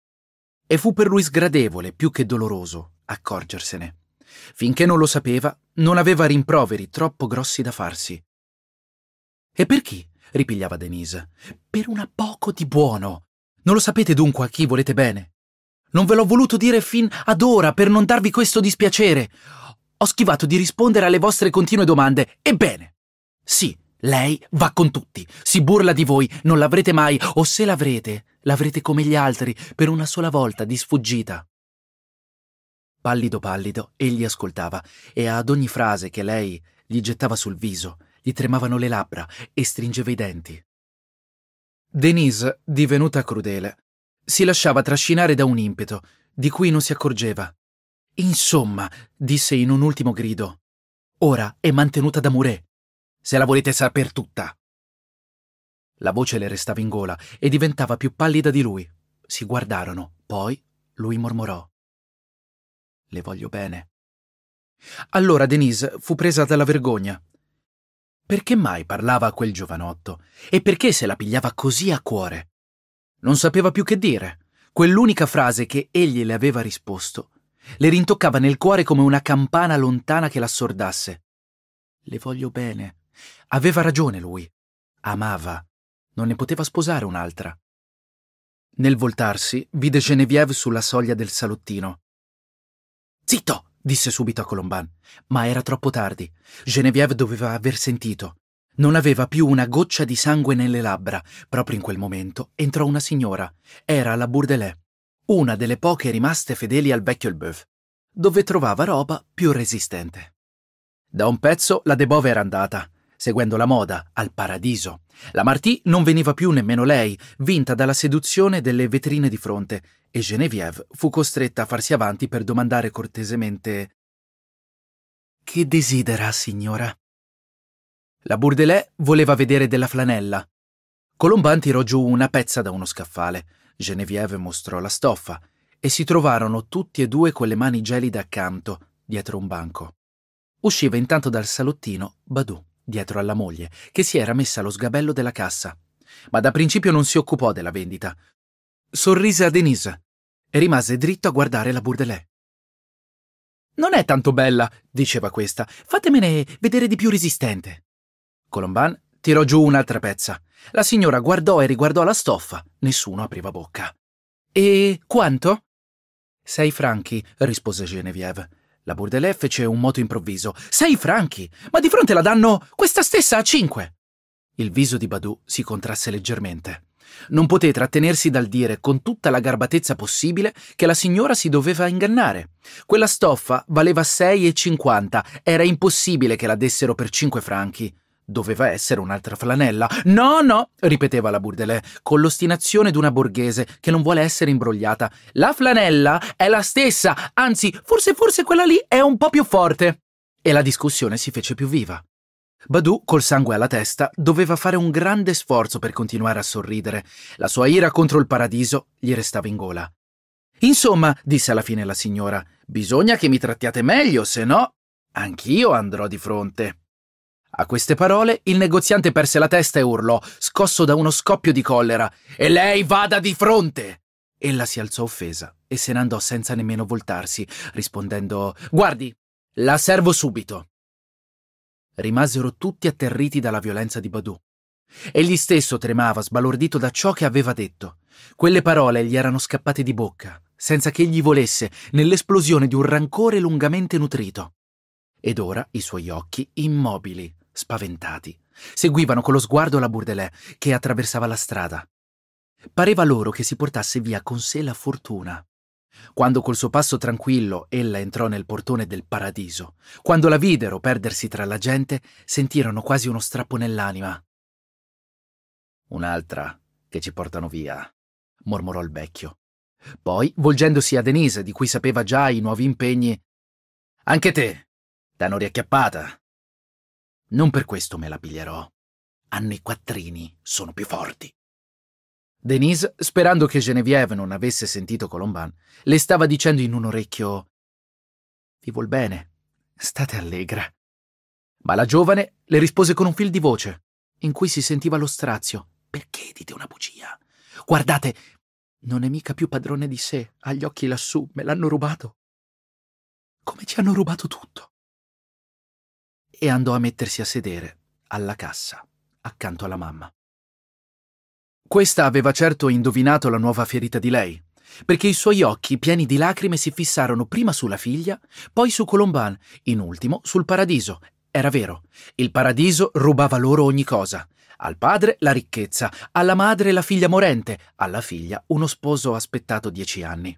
A: E fu per lui sgradevole più che doloroso accorgersene. Finché non lo sapeva, non aveva rimproveri troppo grossi da farsi. E per chi? ripigliava Denise. Per una poco di buono. Non lo sapete dunque a chi volete bene. Non ve l'ho voluto dire fin ad ora per non darvi questo dispiacere. Ho schivato di rispondere alle vostre continue domande. Ebbene, sì, lei va con tutti, si burla di voi, non l'avrete mai, o se l'avrete, l'avrete come gli altri, per una sola volta di sfuggita. Pallido pallido, egli ascoltava e ad ogni frase che lei gli gettava sul viso, gli tremavano le labbra e stringeva i denti. Denise, divenuta crudele, si lasciava trascinare da un impeto di cui non si accorgeva. Insomma, disse in un ultimo grido, ora è mantenuta da Muré. Se la volete saper tutta. La voce le restava in gola e diventava più pallida di lui. Si guardarono, poi lui mormorò. Le voglio bene. Allora Denise fu presa dalla vergogna. Perché mai parlava a quel giovanotto? E perché se la pigliava così a cuore? Non sapeva più che dire. Quell'unica frase che egli le aveva risposto le rintoccava nel cuore come una campana lontana che l'assordasse. Le voglio bene. Aveva ragione lui. Amava. Non ne poteva sposare un'altra. Nel voltarsi, vide Genevieve sulla soglia del salottino. Zitto! disse subito a Colomban, ma era troppo tardi. Geneviève doveva aver sentito. Non aveva più una goccia di sangue nelle labbra. Proprio in quel momento entrò una signora. Era la Bourdelais, una delle poche rimaste fedeli al vecchio Elbeuf, dove trovava roba più resistente. Da un pezzo la Debove era andata seguendo la moda, al paradiso. La Martì non veniva più nemmeno lei, vinta dalla seduzione delle vetrine di fronte, e Genevieve fu costretta a farsi avanti per domandare cortesemente Che desidera, signora? La Bourdelais voleva vedere della flanella. Colomban tirò giù una pezza da uno scaffale. Genevieve mostrò la stoffa e si trovarono tutti e due con le mani gelide accanto, dietro un banco. Usciva intanto dal salottino Badou dietro alla moglie, che si era messa allo sgabello della cassa, ma da principio non si occupò della vendita. Sorrise a Denise e rimase dritto a guardare la Bourdelais. Non è tanto bella, diceva questa, fatemene vedere di più resistente. Colomban tirò giù un'altra pezza. La signora guardò e riguardò la stoffa, nessuno apriva bocca. E quanto? Sei franchi, rispose Genevieve. La Bourdelais fece un moto improvviso. Sei franchi! Ma di fronte la danno questa stessa a cinque! Il viso di Badou si contrasse leggermente. Non poté trattenersi dal dire con tutta la garbatezza possibile che la signora si doveva ingannare. Quella stoffa valeva 6,50, era impossibile che la dessero per cinque franchi. Doveva essere un'altra flanella. No, no, ripeteva la Bourdelais, con l'ostinazione d'una borghese che non vuole essere imbrogliata. La flanella è la stessa, anzi, forse forse quella lì è un po' più forte. E la discussione si fece più viva. Badou, col sangue alla testa, doveva fare un grande sforzo per continuare a sorridere. La sua ira contro il paradiso gli restava in gola. Insomma, disse alla fine la signora, bisogna che mi trattiate meglio, se no anch'io andrò di fronte. A queste parole il negoziante perse la testa e urlò, scosso da uno scoppio di collera, E lei vada di fronte! Ella si alzò offesa e se ne andò senza nemmeno voltarsi, rispondendo Guardi, la servo subito. Rimasero tutti atterriti dalla violenza di Badù. Egli stesso tremava, sbalordito da ciò che aveva detto. Quelle parole gli erano scappate di bocca, senza che egli volesse, nell'esplosione di un rancore lungamente nutrito. Ed ora i suoi occhi immobili, spaventati, seguivano con lo sguardo la Bourdelais che attraversava la strada. Pareva loro che si portasse via con sé la fortuna. Quando col suo passo tranquillo ella entrò nel portone del paradiso, quando la videro perdersi tra la gente, sentirono quasi uno strappo nell'anima. Un'altra che ci portano via, mormorò il vecchio. Poi, volgendosi a Denise, di cui sapeva già i nuovi impegni, anche te, t'hanno riacchiappata. Non per questo me la piglierò. Hanno i quattrini, sono più forti. Denise, sperando che Genevieve non avesse sentito Colomban, le stava dicendo in un orecchio Vi vuol bene, state allegra. Ma la giovane le rispose con un fil di voce, in cui si sentiva lo strazio. Perché dite una bugia? Guardate, non è mica più padrone di sé, ha gli occhi lassù, me l'hanno rubato. Come ci hanno rubato tutto e andò a mettersi a sedere, alla cassa, accanto alla mamma. Questa aveva certo indovinato la nuova ferita di lei, perché i suoi occhi pieni di lacrime si fissarono prima sulla figlia, poi su Colomban, in ultimo sul paradiso. Era vero, il paradiso rubava loro ogni cosa. Al padre la ricchezza, alla madre la figlia morente, alla figlia uno sposo aspettato dieci anni.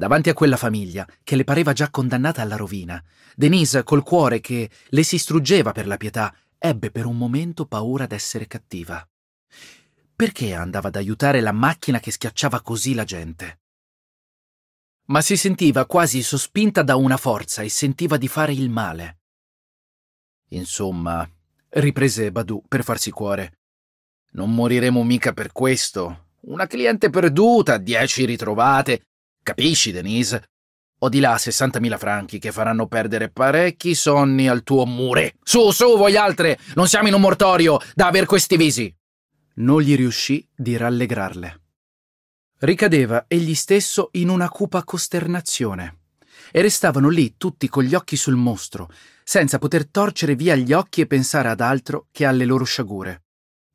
A: Davanti a quella famiglia, che le pareva già condannata alla rovina, Denise, col cuore che le si struggeva per la pietà, ebbe per un momento paura d'essere cattiva. Perché andava ad aiutare la macchina che schiacciava così la gente? Ma si sentiva quasi sospinta da una forza e sentiva di fare il male. Insomma, riprese Badu per farsi cuore. Non moriremo mica per questo. Una cliente perduta, dieci ritrovate, Capisci, Denise? Ho di là 60.000 franchi che faranno perdere parecchi sonni al tuo mure. Su, su, voi altre! Non siamo in un mortorio da aver questi visi! Non gli riuscì di rallegrarle. Ricadeva egli stesso in una cupa costernazione e restavano lì tutti con gli occhi sul mostro, senza poter torcere via gli occhi e pensare ad altro che alle loro sciagure.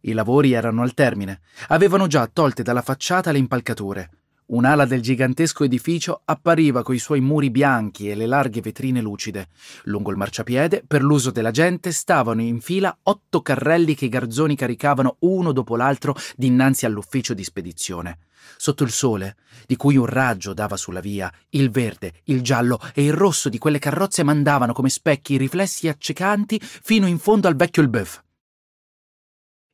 A: I lavori erano al termine, avevano già tolte dalla facciata le impalcature, Un'ala del gigantesco edificio appariva coi suoi muri bianchi e le larghe vetrine lucide. Lungo il marciapiede, per l'uso della gente, stavano in fila otto carrelli che i garzoni caricavano uno dopo l'altro dinanzi all'ufficio di spedizione. Sotto il sole, di cui un raggio dava sulla via, il verde, il giallo e il rosso di quelle carrozze mandavano come specchi riflessi accecanti fino in fondo al vecchio il bœuf.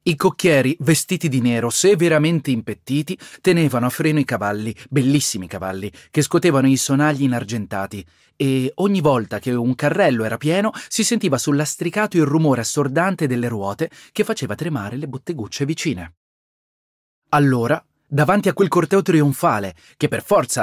A: I cocchieri, vestiti di nero, severamente impettiti, tenevano a freno i cavalli, bellissimi cavalli, che scuotevano i sonagli inargentati, e ogni volta che un carrello era pieno si sentiva sul lastricato il rumore assordante delle ruote che faceva tremare le bottegucce vicine. Allora, davanti a quel corteo trionfale, che per forza